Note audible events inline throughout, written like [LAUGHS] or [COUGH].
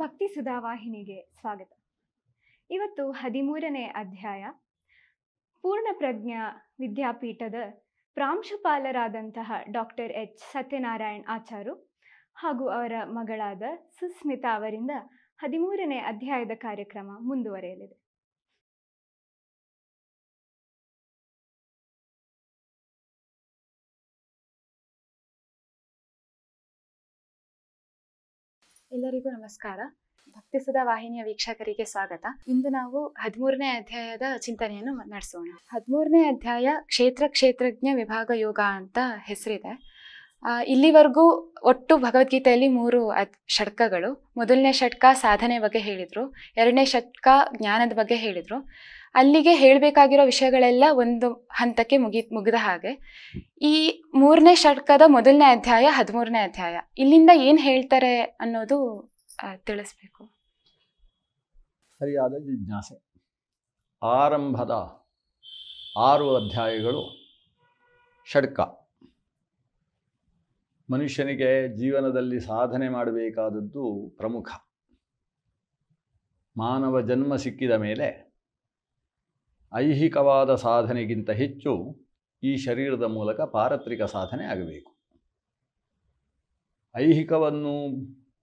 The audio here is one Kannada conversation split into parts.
ಭಕ್ತಿ ಸುಧಾವಾಹಿನಿಗೆ ಸ್ವಾಗತ ಇವತ್ತು ಹದಿಮೂರನೇ ಅಧ್ಯಾಯ ಪೂರ್ಣ ಪ್ರಜ್ಞಾ ವಿದ್ಯಾಪೀಠದ ಪ್ರಾಂಶುಪಾಲರಾದಂತಹ ಡಾಕ್ಟರ್ ಎಚ್ ಸತ್ಯನಾರಾಯಣ್ ಆಚಾರು ಹಾಗೂ ಅವರ ಮಗಳಾದ ಸುಸ್ಮಿತಾ ಅವರಿಂದ ಹದಿಮೂರನೇ ಅಧ್ಯಾಯದ ಕಾರ್ಯಕ್ರಮ ಮುಂದುವರೆಯಲಿದೆ ಎಲ್ಲರಿಗೂ ನಮಸ್ಕಾರ ಭಕ್ತಿ ಸುಧಾ ವಾಹಿನಿಯ ವೀಕ್ಷಕರಿಗೆ ಸ್ವಾಗತ ಇಂದು ನಾವು ಹದಿಮೂರನೇ ಅಧ್ಯಾಯದ ಚಿಂತನೆಯನ್ನು ನಡೆಸೋಣ ಹದಿಮೂರನೇ ಅಧ್ಯಾಯ ಕ್ಷೇತ್ರ ಕ್ಷೇತ್ರಜ್ಞ ವಿಭಾಗ ಯೋಗ ಅಂತ ಹೆಸರಿದೆ ಇಲ್ಲಿವರೆಗೂ ಒಟ್ಟು ಭಗವದ್ಗೀತೆಯಲ್ಲಿ ಮೂರು ಷಟ್ಕಗಳು ಮೊದಲನೇ ಷಟ್ಕ ಸಾಧನೆ ಬಗ್ಗೆ ಹೇಳಿದರು ಎರಡನೇ ಷಟ್ಕ ಜ್ಞಾನದ ಬಗ್ಗೆ ಹೇಳಿದರು ಅಲ್ಲಿಗೆ ಹೇಳಬೇಕಾಗಿರೋ ವಿಷಯಗಳೆಲ್ಲ ಒಂದು ಹಂತಕ್ಕೆ ಮುಗಿ ಮುಗಿದ ಹಾಗೆ ಈ ಮೂರನೇ ಷಟ್ಕದ ಮೊದಲನೇ ಅಧ್ಯಾಯ ಹದಿಮೂರನೇ ಅಧ್ಯಾಯ ಇಲ್ಲಿಂದ ಏನು ಹೇಳ್ತಾರೆ ಅನ್ನೋದು ತಿಳಿಸ್ಬೇಕು ಸರಿಯಾದ ಜಿಜ್ಞಾಸೆ ಆರಂಭದ ಆರು ಅಧ್ಯಾಯಗಳು ಷಡ್ಕ ಮನುಷ್ಯನಿಗೆ ಜೀವನದಲ್ಲಿ ಸಾಧನೆ ಮಾಡಬೇಕಾದದ್ದು ಪ್ರಮುಖ ಮಾನವ ಜನ್ಮ ಸಿಕ್ಕಿದ ಮೇಲೆ ಐಹಿಕವಾದ ಸಾಧನೆಗಿಂತ ಹೆಚ್ಚು ಈ ಶರೀರದ ಮೂಲಕ ಪಾರತ್ರಿಕ ಸಾಧನೆ ಆಗಬೇಕು ಐಹಿಕವನ್ನು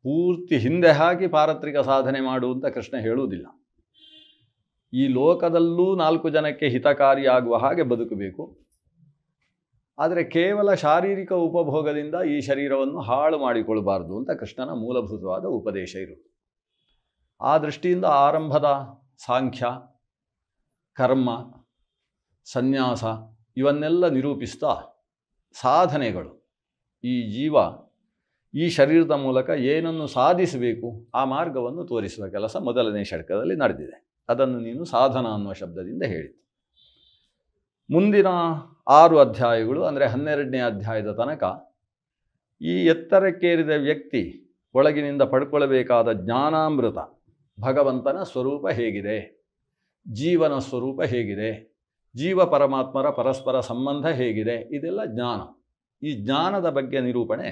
ಪೂರ್ತಿ ಹಿಂದೆ ಹಾಕಿ ಪಾರತ್ರಿಕ ಸಾಧನೆ ಮಾಡುವಂತ ಕೃಷ್ಣ ಹೇಳುವುದಿಲ್ಲ ಈ ಲೋಕದಲ್ಲೂ ನಾಲ್ಕು ಜನಕ್ಕೆ ಹಿತಕಾರಿಯಾಗುವ ಹಾಗೆ ಬದುಕಬೇಕು ಆದರೆ ಕೇವಲ ಶಾರೀರಿಕ ಉಪಭೋಗದಿಂದ ಈ ಶರೀರವನ್ನು ಹಾಳು ಮಾಡಿಕೊಳ್ಬಾರ್ದು ಅಂತ ಕೃಷ್ಣನ ಮೂಲಭೂತವಾದ ಉಪದೇಶ ಇರುವುದು ಆ ದೃಷ್ಟಿಯಿಂದ ಆರಂಭದ ಸಾಂಖ್ಯ ಕರ್ಮ ಸನ್ಯಾಸ ಇವನ್ನೆಲ್ಲ ನಿರೂಪಿಸ್ತಾ ಸಾಧನೆಗಳು ಈ ಜೀವ ಈ ಶರೀರದ ಮೂಲಕ ಏನನ್ನು ಸಾಧಿಸಬೇಕು ಆ ಮಾರ್ಗವನ್ನು ತೋರಿಸುವ ಕೆಲಸ ಮೊದಲನೇ ಷಡ್ಕದಲ್ಲಿ ನಡೆದಿದೆ ಅದನ್ನು ನೀನು ಸಾಧನ ಅನ್ನುವ ಶಬ್ದದಿಂದ ಹೇಳಿತು ಮುಂದಿನ ಆರು ಅಧ್ಯಾಯಗಳು ಅಂದರೆ ಹನ್ನೆರಡನೇ ಅಧ್ಯಾಯದ ತನಕ ಈ ಎತ್ತರಕ್ಕೇರಿದ ವ್ಯಕ್ತಿ ಒಳಗಿನಿಂದ ಪಡ್ಕೊಳ್ಳಬೇಕಾದ ಜ್ಞಾನಾಮೃತ ಭಗವಂತನ ಸ್ವರೂಪ ಹೇಗಿದೆ ಜೀವನ ಸ್ವರೂಪ ಹೇಗಿದೆ ಜೀವ ಪರಮಾತ್ಮರ ಪರಸ್ಪರ ಸಂಬಂಧ ಹೇಗಿದೆ ಇದೆಲ್ಲ ಜ್ಞಾನ ಈ ಜ್ಞಾನದ ಬಗ್ಗೆ ನಿರೂಪಣೆ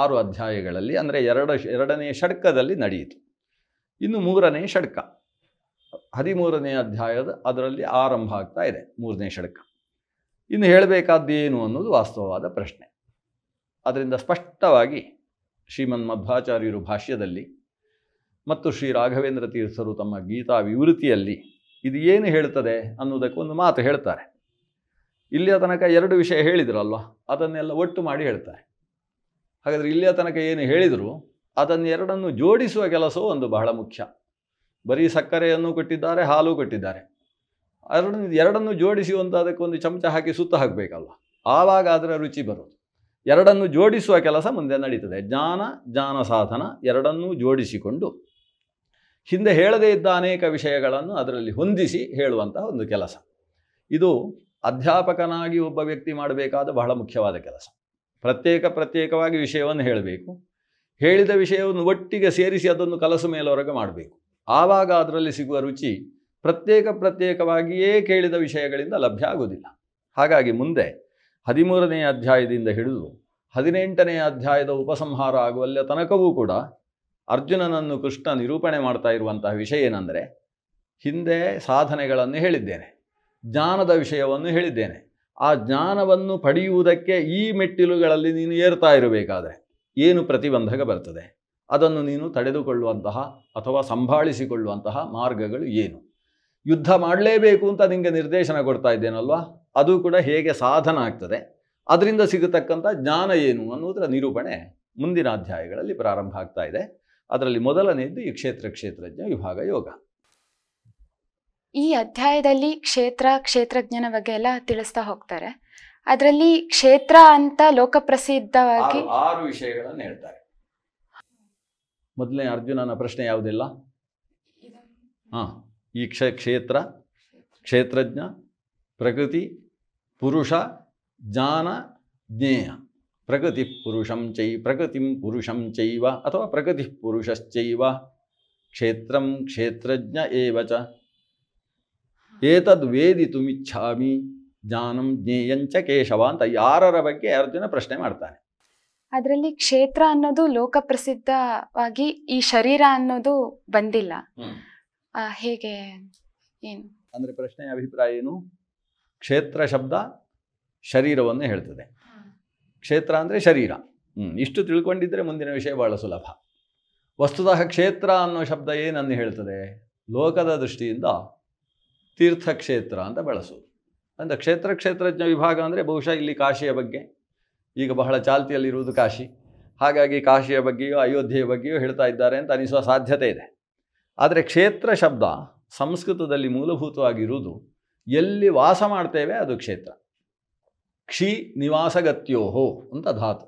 ಆರು ಅಧ್ಯಾಯಗಳಲ್ಲಿ ಅಂದರೆ ಎರಡು ಎರಡನೇ ಷಡ್ಕದಲ್ಲಿ ನಡೆಯಿತು ಇನ್ನು ಮೂರನೇ ಷಡ್ಕ ಹದಿಮೂರನೇ ಅಧ್ಯಾಯದ ಅದರಲ್ಲಿ ಆರಂಭ ಆಗ್ತಾ ಇದೆ ಮೂರನೇ ಷಡ್ಕ ಇನ್ನು ಹೇಳಬೇಕಾದ್ದೇನು ಅನ್ನೋದು ವಾಸ್ತವವಾದ ಪ್ರಶ್ನೆ ಅದರಿಂದ ಸ್ಪಷ್ಟವಾಗಿ ಶ್ರೀಮನ್ ಮಧ್ವಾಚಾರ್ಯರು ಭಾಷ್ಯದಲ್ಲಿ ಮತ್ತು ಶ್ರೀ ರಾಘವೇಂದ್ರ ತೀರ್ಥರು ತಮ್ಮ ಗೀತಾ ವಿವೃತಿಯಲ್ಲಿ ಇದು ಏನು ಹೇಳ್ತದೆ ಅನ್ನೋದಕ್ಕೆ ಒಂದು ಮಾತು ಹೇಳ್ತಾರೆ ಇಲ್ಲಿಯ ತನಕ ಎರಡು ವಿಷಯ ಹೇಳಿದ್ರಲ್ವ ಅದನ್ನೆಲ್ಲ ಒಟ್ಟು ಮಾಡಿ ಹೇಳ್ತಾರೆ ಹಾಗಾದರೆ ಇಲ್ಲಿಯ ತನಕ ಏನು ಹೇಳಿದರು ಅದನ್ನು ಎರಡನ್ನು ಜೋಡಿಸುವ ಕೆಲಸವೂ ಒಂದು ಬಹಳ ಮುಖ್ಯ ಬರೀ ಸಕ್ಕರೆಯನ್ನು ಕೊಟ್ಟಿದ್ದಾರೆ ಹಾಲು ಕೊಟ್ಟಿದ್ದಾರೆ ಎರಡನ್ನು ಎರಡನ್ನು ಜೋಡಿಸಿ ಒಂದು ಅದಕ್ಕೊಂದು ಚಮಚ ಹಾಕಿ ಸುತ್ತ ಹಾಕಬೇಕಲ್ವ ಆವಾಗ ಅದರ ರುಚಿ ಬರೋದು ಎರಡನ್ನು ಜೋಡಿಸುವ ಕೆಲಸ ಮುಂದೆ ನಡೀತದೆ ಜ್ಞಾನ ಜ್ಞಾನ ಸಾಧನ ಎರಡನ್ನೂ ಜೋಡಿಸಿಕೊಂಡು ಹಿಂದೆ ಹೇಳದೇ ಇದ್ದ ಅನೇಕ ವಿಷಯಗಳನ್ನು ಅದರಲ್ಲಿ ಹೊಂದಿಸಿ ಹೇಳುವಂತಹ ಒಂದು ಕೆಲಸ ಇದು ಅಧ್ಯಾಪಕನಾಗಿ ಒಬ್ಬ ವ್ಯಕ್ತಿ ಮಾಡಬೇಕಾದ ಬಹಳ ಮುಖ್ಯವಾದ ಕೆಲಸ ಪ್ರತ್ಯೇಕ ಪ್ರತ್ಯೇಕವಾಗಿ ವಿಷಯವನ್ನು ಹೇಳಬೇಕು ಹೇಳಿದ ವಿಷಯವನ್ನು ಒಟ್ಟಿಗೆ ಸೇರಿಸಿ ಅದನ್ನು ಕಲಸು ಮೇಲವರೆಗೆ ಮಾಡಬೇಕು ಆವಾಗ ಅದರಲ್ಲಿ ಸಿಗುವ ರುಚಿ ಪ್ರತ್ಯೇಕ ಪ್ರತ್ಯೇಕವಾಗಿಯೇ ಕೇಳಿದ ವಿಷಯಗಳಿಂದ ಲಭ್ಯ ಆಗುವುದಿಲ್ಲ ಹಾಗಾಗಿ ಮುಂದೆ ಹದಿಮೂರನೆಯ ಅಧ್ಯಾಯದಿಂದ ಹಿಡಿದು ಹದಿನೆಂಟನೆಯ ಅಧ್ಯಾಯದ ಉಪಸಂಹಾರ ಆಗುವಲ್ಲಿಯ ತನಕವೂ ಕೂಡ ಅರ್ಜುನನನ್ನು ಕೃಷ್ಣ ನಿರೂಪಣೆ ಮಾಡ್ತಾ ಇರುವಂತಹ ವಿಷಯ ಏನೆಂದರೆ ಹಿಂದೆ ಸಾಧನೆಗಳನ್ನು ಹೇಳಿದ್ದೇನೆ ಜ್ಞಾನದ ವಿಷಯವನ್ನು ಹೇಳಿದ್ದೇನೆ ಆ ಜ್ಞಾನವನ್ನು ಪಡೆಯುವುದಕ್ಕೆ ಈ ಮೆಟ್ಟಿಲುಗಳಲ್ಲಿ ನೀನು ಏರ್ತಾ ಇರಬೇಕಾದರೆ ಏನು ಪ್ರತಿಬಂಧಕ ಬರ್ತದೆ ಅದನ್ನು ನೀನು ತಡೆದುಕೊಳ್ಳುವಂತಹ ಅಥವಾ ಸಂಭಾಳಿಸಿಕೊಳ್ಳುವಂತಹ ಮಾರ್ಗಗಳು ಏನು ಯುದ್ಧ ಮಾಡಲೇಬೇಕು ಅಂತ ನಿಮಗೆ ನಿರ್ದೇಶನ ಕೊಡ್ತಾ ಇದ್ದೇನಲ್ವಾ ಅದು ಕೂಡ ಹೇಗೆ ಸಾಧನ ಆಗ್ತದೆ ಅದರಿಂದ ಸಿಗತಕ್ಕಂಥ ಜ್ಞಾನ ಏನು ಅನ್ನೋದರ ನಿರೂಪಣೆ ಮುಂದಿನ ಅಧ್ಯಾಯಗಳಲ್ಲಿ ಪ್ರಾರಂಭ ಆಗ್ತಾ ಇದೆ ಅದರಲ್ಲಿ ಮೊದಲನೆಯದ್ದು ಈ ಕ್ಷೇತ್ರ ಕ್ಷೇತ್ರಜ್ಞ ವಿಭಾಗ ಯೋಗ ಈ ಅಧ್ಯಾಯದಲ್ಲಿ ಕ್ಷೇತ್ರ ಕ್ಷೇತ್ರಜ್ಞನ ಬಗ್ಗೆ ಎಲ್ಲ ತಿಳಿಸ್ತಾ ಹೋಗ್ತಾರೆ ಅದರಲ್ಲಿ ಕ್ಷೇತ್ರ ಅಂತ ಲೋಕಪ್ರಸಿದ್ಧವಾಗಿ ಆರು ವಿಷಯಗಳನ್ನು ಹೇಳ್ತಾರೆ ಮೊದಲನೇ ಅರ್ಜುನನ ಪ್ರಶ್ನೆ ಯಾವುದಿಲ್ಲ ಹ ಈ ಕ್ಷ ಕ್ಷೇತ್ರ ಕ್ಷೇತ್ರಜ್ಞ ಪ್ರಕೃತಿ ಪುರುಷ ಜ್ಞಾನ ಜ್ಞೇಯ ಪ್ರಗತಿ ಪುರುಷಂ ಚೈ ಪ್ರಗತಿಂ ಪುರುಷಂ ಚೈವ ಅಥವಾ ಪ್ರಗತಿ ಪುರುಷಶ್ಚೈವ ಕ್ಷೇತ್ರಂ ಕ್ಷೇತ್ರಜ್ಞ ಏವಚ ಜ್ಞಾನ ಜ್ಞಾನಂ ಜ್ಞೇಯಂಚ ಕೇಶವ ಅಂತ ಯಾರರ ಬಗ್ಗೆ ಅರ್ಜುನ ಪ್ರಶ್ನೆ ಮಾಡ್ತಾನೆ ಅದರಲ್ಲಿ ಕ್ಷೇತ್ರ ಅನ್ನೋದು ಲೋಕಪ್ರಸಿದ್ಧವಾಗಿ ಈ ಶರೀರ ಅನ್ನೋದು ಬಂದಿಲ್ಲ ಹೇಗೆ ಏನು ಅಂದರೆ ಪ್ರಶ್ನೆಯ ಅಭಿಪ್ರಾಯ ಏನು ಕ್ಷೇತ್ರ ಶಬ್ದ ಶರೀರವನ್ನು ಹೇಳ್ತದೆ ಕ್ಷೇತ್ರ ಅಂದರೆ ಶರೀರ ಇಷ್ಟು ತಿಳ್ಕೊಂಡಿದ್ದರೆ ಮುಂದಿನ ವಿಷಯ ಭಾಳ ಸುಲಭ ವಸ್ತುತಃ ಕ್ಷೇತ್ರ ಅನ್ನೋ ಶಬ್ದ ಏನನ್ನು ಹೇಳ್ತದೆ ಲೋಕದ ದೃಷ್ಟಿಯಿಂದ ತೀರ್ಥಕ್ಷೇತ್ರ ಅಂತ ಬಳಸೋದು ಅಂದರೆ ಕ್ಷೇತ್ರ ಕ್ಷೇತ್ರಜ್ಞ ವಿಭಾಗ ಅಂದರೆ ಬಹುಶಃ ಇಲ್ಲಿ ಕಾಶಿಯ ಬಗ್ಗೆ ಈಗ ಬಹಳ ಚಾಲ್ತಿಯಲ್ಲಿರುವುದು ಕಾಶಿ ಹಾಗಾಗಿ ಕಾಶಿಯ ಬಗ್ಗೆಯೂ ಅಯೋಧ್ಯೆಯ ಬಗ್ಗೆಯೂ ಹೇಳ್ತಾ ಇದ್ದಾರೆ ಅಂತ ಅನಿಸುವ ಸಾಧ್ಯತೆ ಇದೆ ಆದರೆ ಕ್ಷೇತ್ರ ಶಬ್ದ ಸಂಸ್ಕೃತದಲ್ಲಿ ಮೂಲಭೂತವಾಗಿರುವುದು ಎಲ್ಲಿ ವಾಸ ಮಾಡ್ತೇವೆ ಅದು ಕ್ಷೇತ್ರ ಕ್ಷಿ ನಿವಾಸಗತ್ಯೋಹೋ ಅಂತ ಧಾತು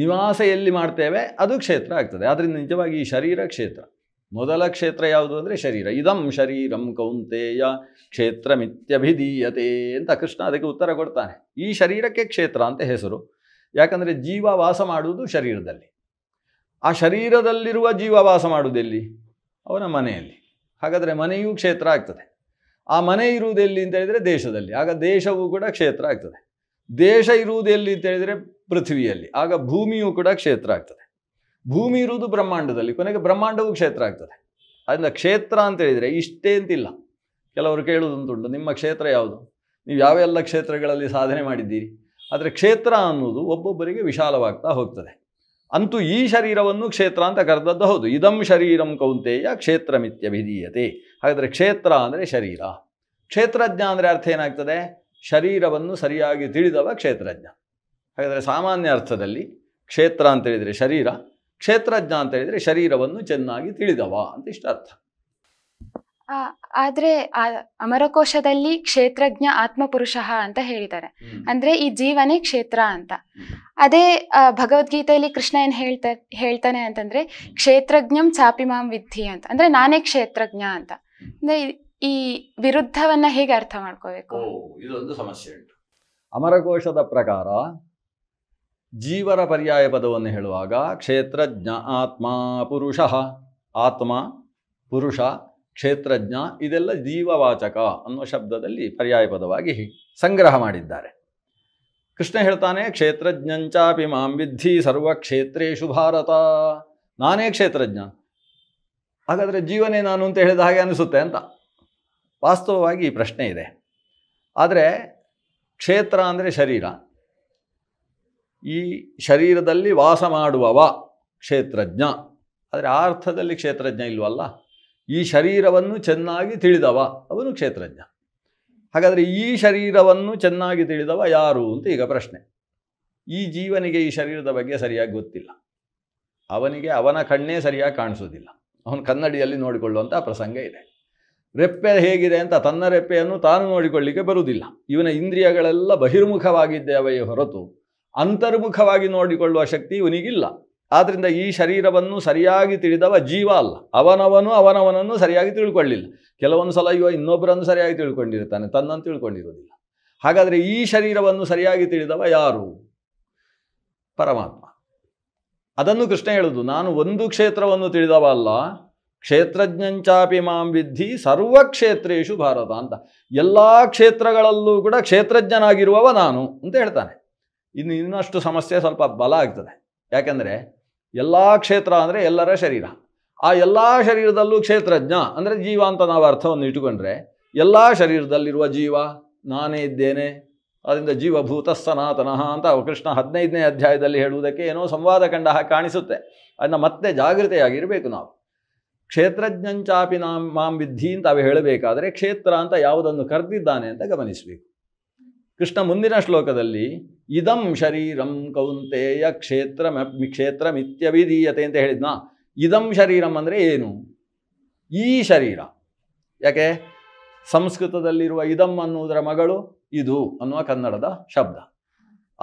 ನಿವಾಸ ಎಲ್ಲಿ ಮಾಡ್ತೇವೆ ಅದು ಕ್ಷೇತ್ರ ಆಗ್ತದೆ ಆದ್ದರಿಂದ ನಿಜವಾಗಿ ಈ ಶರೀರ ಕ್ಷೇತ್ರ ಮೊದಲ ಕ್ಷೇತ್ರ ಯಾವುದು ಅಂದರೆ ಶರೀರ ಇದಂ ಶರೀರಂ ಕೌಂತೆಯ ಮಿತ್ಯಭಿಧೀಯತೆ ಅಂತ ಕೃಷ್ಣ ಅದಕ್ಕೆ ಉತ್ತರ ಕೊಡ್ತಾನೆ ಈ ಶರೀರಕ್ಕೆ ಕ್ಷೇತ್ರ ಅಂತ ಹೆಸರು ಯಾಕಂದರೆ ಜೀವ ವಾಸ ಮಾಡುವುದು ಶರೀರದಲ್ಲಿ ಆ ಶರೀರದಲ್ಲಿರುವ ಜೀವ ವಾಸ ಮಾಡುವುದೆಲ್ಲಿ ಅವನ ಮನೆಯಲ್ಲಿ ಹಾಗಾದರೆ ಮನೆಯೂ ಕ್ಷೇತ್ರ ಆಗ್ತದೆ ಆ ಮನೆ ಇರುವುದೆಲ್ಲಿ ಅಂತ ಹೇಳಿದರೆ ದೇಶದಲ್ಲಿ ಆಗ ದೇಶವೂ ಕೂಡ ಕ್ಷೇತ್ರ ಆಗ್ತದೆ ದೇಶ ಇರುವುದು ಎಲ್ಲಿ ಅಂತ ಹೇಳಿದರೆ ಪೃಥ್ವಿಯಲ್ಲಿ ಆಗ ಭೂಮಿಯೂ ಕೂಡ ಕ್ಷೇತ್ರ ಆಗ್ತದೆ ಭೂಮಿ ಇರುವುದು ಬ್ರಹ್ಮಾಂಡದಲ್ಲಿ ಕೊನೆಗೆ ಬ್ರಹ್ಮಾಂಡವು ಕ್ಷೇತ್ರ ಆಗ್ತದೆ ಅದರಿಂದ ಕ್ಷೇತ್ರ ಅಂತ ಹೇಳಿದರೆ ಇಷ್ಟೇ ಅಂತಿಲ್ಲ ಕೆಲವರು ಕೇಳುವುದಂತುಂಟು ನಿಮ್ಮ ಕ್ಷೇತ್ರ ಯಾವುದು ನೀವು ಯಾವೆಲ್ಲ ಕ್ಷೇತ್ರಗಳಲ್ಲಿ ಸಾಧನೆ ಮಾಡಿದ್ದೀರಿ ಆದರೆ ಕ್ಷೇತ್ರ ಅನ್ನೋದು ಒಬ್ಬೊಬ್ಬರಿಗೆ ವಿಶಾಲವಾಗ್ತಾ ಹೋಗ್ತದೆ ಅಂತೂ ಈ ಶರೀರವನ್ನು ಕ್ಷೇತ್ರ ಅಂತ ಕರೆದದ್ದು ಹೌದು ಇದಂ ಶರೀರಂ ಕೌಂತೆಯ ಕ್ಷೇತ್ರಮಿತ್ಯಭಿಧೀಯತೆ ಹಾಗಾದರೆ ಕ್ಷೇತ್ರ ಅಂದರೆ ಶರೀರ ಕ್ಷೇತ್ರಜ್ಞ ಅಂದರೆ ಅರ್ಥ ಏನಾಗ್ತದೆ ಶರೀರವನ್ನು ಸರಿಯಾಗಿ ತಿಳಿದವ ಕ್ಷೇತ್ರಜ್ಞ ಹಾಗಾದರೆ ಸಾಮಾನ್ಯ ಅರ್ಥದಲ್ಲಿ ಕ್ಷೇತ್ರ ಅಂತ ಹೇಳಿದರೆ ಶರೀರ ಕ್ಷೇತ್ರಜ್ಞ ಅಂತ ಹೇಳಿದರೆ ಶರೀರವನ್ನು ಚೆನ್ನಾಗಿ ತಿಳಿದವ ಅಂತ ಇಷ್ಟ ಅರ್ಥ ಆದ್ರೆ ಅಮರಕೋಶದಲ್ಲಿ ಕ್ಷೇತ್ರಜ್ಞ ಆತ್ಮಪುರುಷ ಅಂತ ಹೇಳಿದ್ದಾರೆ ಅಂದ್ರೆ ಈ ಜೀವನೇ ಕ್ಷೇತ್ರ ಅಂತ ಅದೇ ಭಗವದ್ಗೀತೆಯಲ್ಲಿ ಕೃಷ್ಣ ಏನ್ ಹೇಳ್ತ ಹೇಳ್ತಾನೆ ಅಂತಂದ್ರೆ ಕ್ಷೇತ್ರಜ್ಞಂ ಚಾಪಿಮಾಂ ವಿದ್ಧಿ ಅಂತ ಅಂದ್ರೆ ನಾನೇ ಕ್ಷೇತ್ರಜ್ಞ ಅಂತ ಅಂದ್ರೆ ಈ ವಿರುದ್ಧವನ್ನ ಹೇಗೆ ಅರ್ಥ ಮಾಡ್ಕೋಬೇಕು ಇದೊಂದು ಸಮಸ್ಯೆ ಉಂಟು ಅಮರಕೋಶದ ಪ್ರಕಾರ ಜೀವರ ಪರ್ಯಾಯ ಪದವನ್ನು ಹೇಳುವಾಗ ಕ್ಷೇತ್ರಜ್ಞ ಆತ್ಮ ಪುರುಷ ಆತ್ಮ ಪುರುಷ ಕ್ಷೇತ್ರಜ್ಞ ಇದೆಲ್ಲ ಜೀವವಾಚಕ ಅನ್ನೋ ಶಬ್ದದಲ್ಲಿ ಪರ್ಯಾಯ ಪದವಾಗಿ ಸಂಗ್ರಹ ಮಾಡಿದ್ದಾರೆ ಕೃಷ್ಣ ಹೇಳ್ತಾನೆ ಕ್ಷೇತ್ರಜ್ಞಂಚಾಪಿ ಮಾಂ ವಿದ್ಧಿ ಕ್ಷೇತ್ರೇಷು ಭಾರತ ನಾನೇ ಕ್ಷೇತ್ರಜ್ಞ ಹಾಗಾದರೆ ಜೀವನೇ ನಾನು ಅಂತ ಹೇಳಿದ ಹಾಗೆ ಅನಿಸುತ್ತೆ ಅಂತ ವಾಸ್ತವವಾಗಿ ಈ ಪ್ರಶ್ನೆ ಇದೆ ಆದರೆ ಕ್ಷೇತ್ರ ಅಂದರೆ ಶರೀರ ಈ ಶರೀರದಲ್ಲಿ ವಾಸ ಮಾಡುವವ ಕ್ಷೇತ್ರಜ್ಞ ಆದರೆ ಆ ಅರ್ಥದಲ್ಲಿ ಕ್ಷೇತ್ರಜ್ಞ ಇಲ್ವಲ್ಲ ಈ ಶರೀರವನ್ನು ಚೆನ್ನಾಗಿ ತಿಳಿದವ ಅವನು ಕ್ಷೇತ್ರಜ್ಞ ಹಾಗಾದರೆ ಈ ಶರೀರವನ್ನು ಚೆನ್ನಾಗಿ ತಿಳಿದವ ಯಾರು ಅಂತ ಈಗ ಪ್ರಶ್ನೆ ಈ ಜೀವನಿಗೆ ಈ ಶರೀರದ ಬಗ್ಗೆ ಸರಿಯಾಗಿ ಗೊತ್ತಿಲ್ಲ ಅವನಿಗೆ ಅವನ ಕಣ್ಣೇ ಸರಿಯಾಗಿ ಕಾಣಿಸೋದಿಲ್ಲ ಅವನು ಕನ್ನಡಿಯಲ್ಲಿ ನೋಡಿಕೊಳ್ಳುವಂಥ ಪ್ರಸಂಗ ಇದೆ ರೆಪ್ಪೆ ಹೇಗಿದೆ ಅಂತ ತನ್ನ ರೆಪ್ಪೆಯನ್ನು ತಾನು ನೋಡಿಕೊಳ್ಳಿಕ್ಕೆ ಬರುವುದಿಲ್ಲ ಇವನ ಇಂದ್ರಿಯಗಳೆಲ್ಲ ಬಹಿರ್ಮುಖವಾಗಿದ್ದೇವೆಯೇ ಹೊರತು ಅಂತರ್ಮುಖವಾಗಿ ನೋಡಿಕೊಳ್ಳುವ ಶಕ್ತಿ ಇವನಿಗಿಲ್ಲ ಆದ್ದರಿಂದ ಈ ಶರೀರವನ್ನು ಸರಿಯಾಗಿ ತಿಳಿದವ ಜೀವ ಅಲ್ಲ ಅವನವನು ಅವನವನನ್ನು ಸರಿಯಾಗಿ ತಿಳ್ಕೊಳ್ಳಿಲ್ಲ ಕೆಲವೊಂದು ಸಲ ಇವ ಇನ್ನೊಬ್ಬರನ್ನು ಸರಿಯಾಗಿ ತಿಳ್ಕೊಂಡಿರ್ತಾನೆ ತನ್ನನ್ನು ತಿಳ್ಕೊಂಡಿರೋದಿಲ್ಲ ಹಾಗಾದರೆ ಈ ಶರೀರವನ್ನು ಸರಿಯಾಗಿ ತಿಳಿದವ ಯಾರು ಪರಮಾತ್ಮ ಅದನ್ನು ಕೃಷ್ಣ ಹೇಳುದು ನಾನು ಒಂದು ಕ್ಷೇತ್ರವನ್ನು ತಿಳಿದವ ಅಲ್ಲ ಕ್ಷೇತ್ರಜ್ಞಂಚಾಪಿ ಮಾಂ ವಿದ್ಧಿ ಸರ್ವಕ್ಷೇತ್ರೇಶು ಭಾರತ ಅಂತ ಎಲ್ಲ ಕ್ಷೇತ್ರಗಳಲ್ಲೂ ಕೂಡ ಕ್ಷೇತ್ರಜ್ಞನಾಗಿರುವವ ನಾನು ಅಂತ ಹೇಳ್ತಾನೆ ಇನ್ನು ಇನ್ನಷ್ಟು ಸಮಸ್ಯೆ ಸ್ವಲ್ಪ ಬಲ ಆಗ್ತದೆ ಯಾಕೆಂದರೆ ಎಲ್ಲ ಕ್ಷೇತ್ರ ಅಂದರೆ ಎಲ್ಲರ ಶರೀರ ಆ ಎಲ್ಲ ಶರೀರದಲ್ಲೂ ಕ್ಷೇತ್ರಜ್ಞ ಅಂದರೆ ಜೀವ ಅಂತ ನಾವು ಅರ್ಥವನ್ನು ಇಟ್ಟುಕೊಂಡ್ರೆ ಎಲ್ಲ ಶರೀರದಲ್ಲಿರುವ ಜೀವ ನಾನೇ ಇದ್ದೇನೆ ಅದರಿಂದ ಜೀವಭೂತ ಸನಾತನಃ ಅಂತ ಕೃಷ್ಣ ಹದಿನೈದನೇ ಅಧ್ಯಾಯದಲ್ಲಿ ಹೇಳುವುದಕ್ಕೆ ಏನೋ ಸಂವಾದ ಕಂಡ ಕಾಣಿಸುತ್ತೆ ಅದನ್ನು ಮತ್ತೆ ಜಾಗೃತೆಯಾಗಿರಬೇಕು ನಾವು ಕ್ಷೇತ್ರಜ್ಞಂಚಾಪಿ ನಾಂ ಮಾಂ ವಿದ್ಧಿ ಅಂತ ಅವು ಹೇಳಬೇಕಾದರೆ ಕ್ಷೇತ್ರ ಅಂತ ಯಾವುದನ್ನು ಕರೆದಿದ್ದಾನೆ ಅಂತ ಗಮನಿಸಬೇಕು ಕೃಷ್ಣ ಮುಂದಿನ ಶ್ಲೋಕದಲ್ಲಿ ಇದಂ ಶರೀರಂ ಕೌಂತೆಯ ಕ್ಷೇತ್ರ ಕ್ಷೇತ್ರ ಮಿತ್ಯವಿಧೀಯತೆ ಅಂತ ಹೇಳಿದ್ನ ಇದಂ ಶರೀರಂ ಅಂದರೆ ಏನು ಈ ಶರೀರ ಯಾಕೆ ಸಂಸ್ಕೃತದಲ್ಲಿರುವ ಇದಂ ಅನ್ನುವುದರ ಮಗಳು ಇದು ಅನ್ನುವ ಕನ್ನಡದ ಶಬ್ದ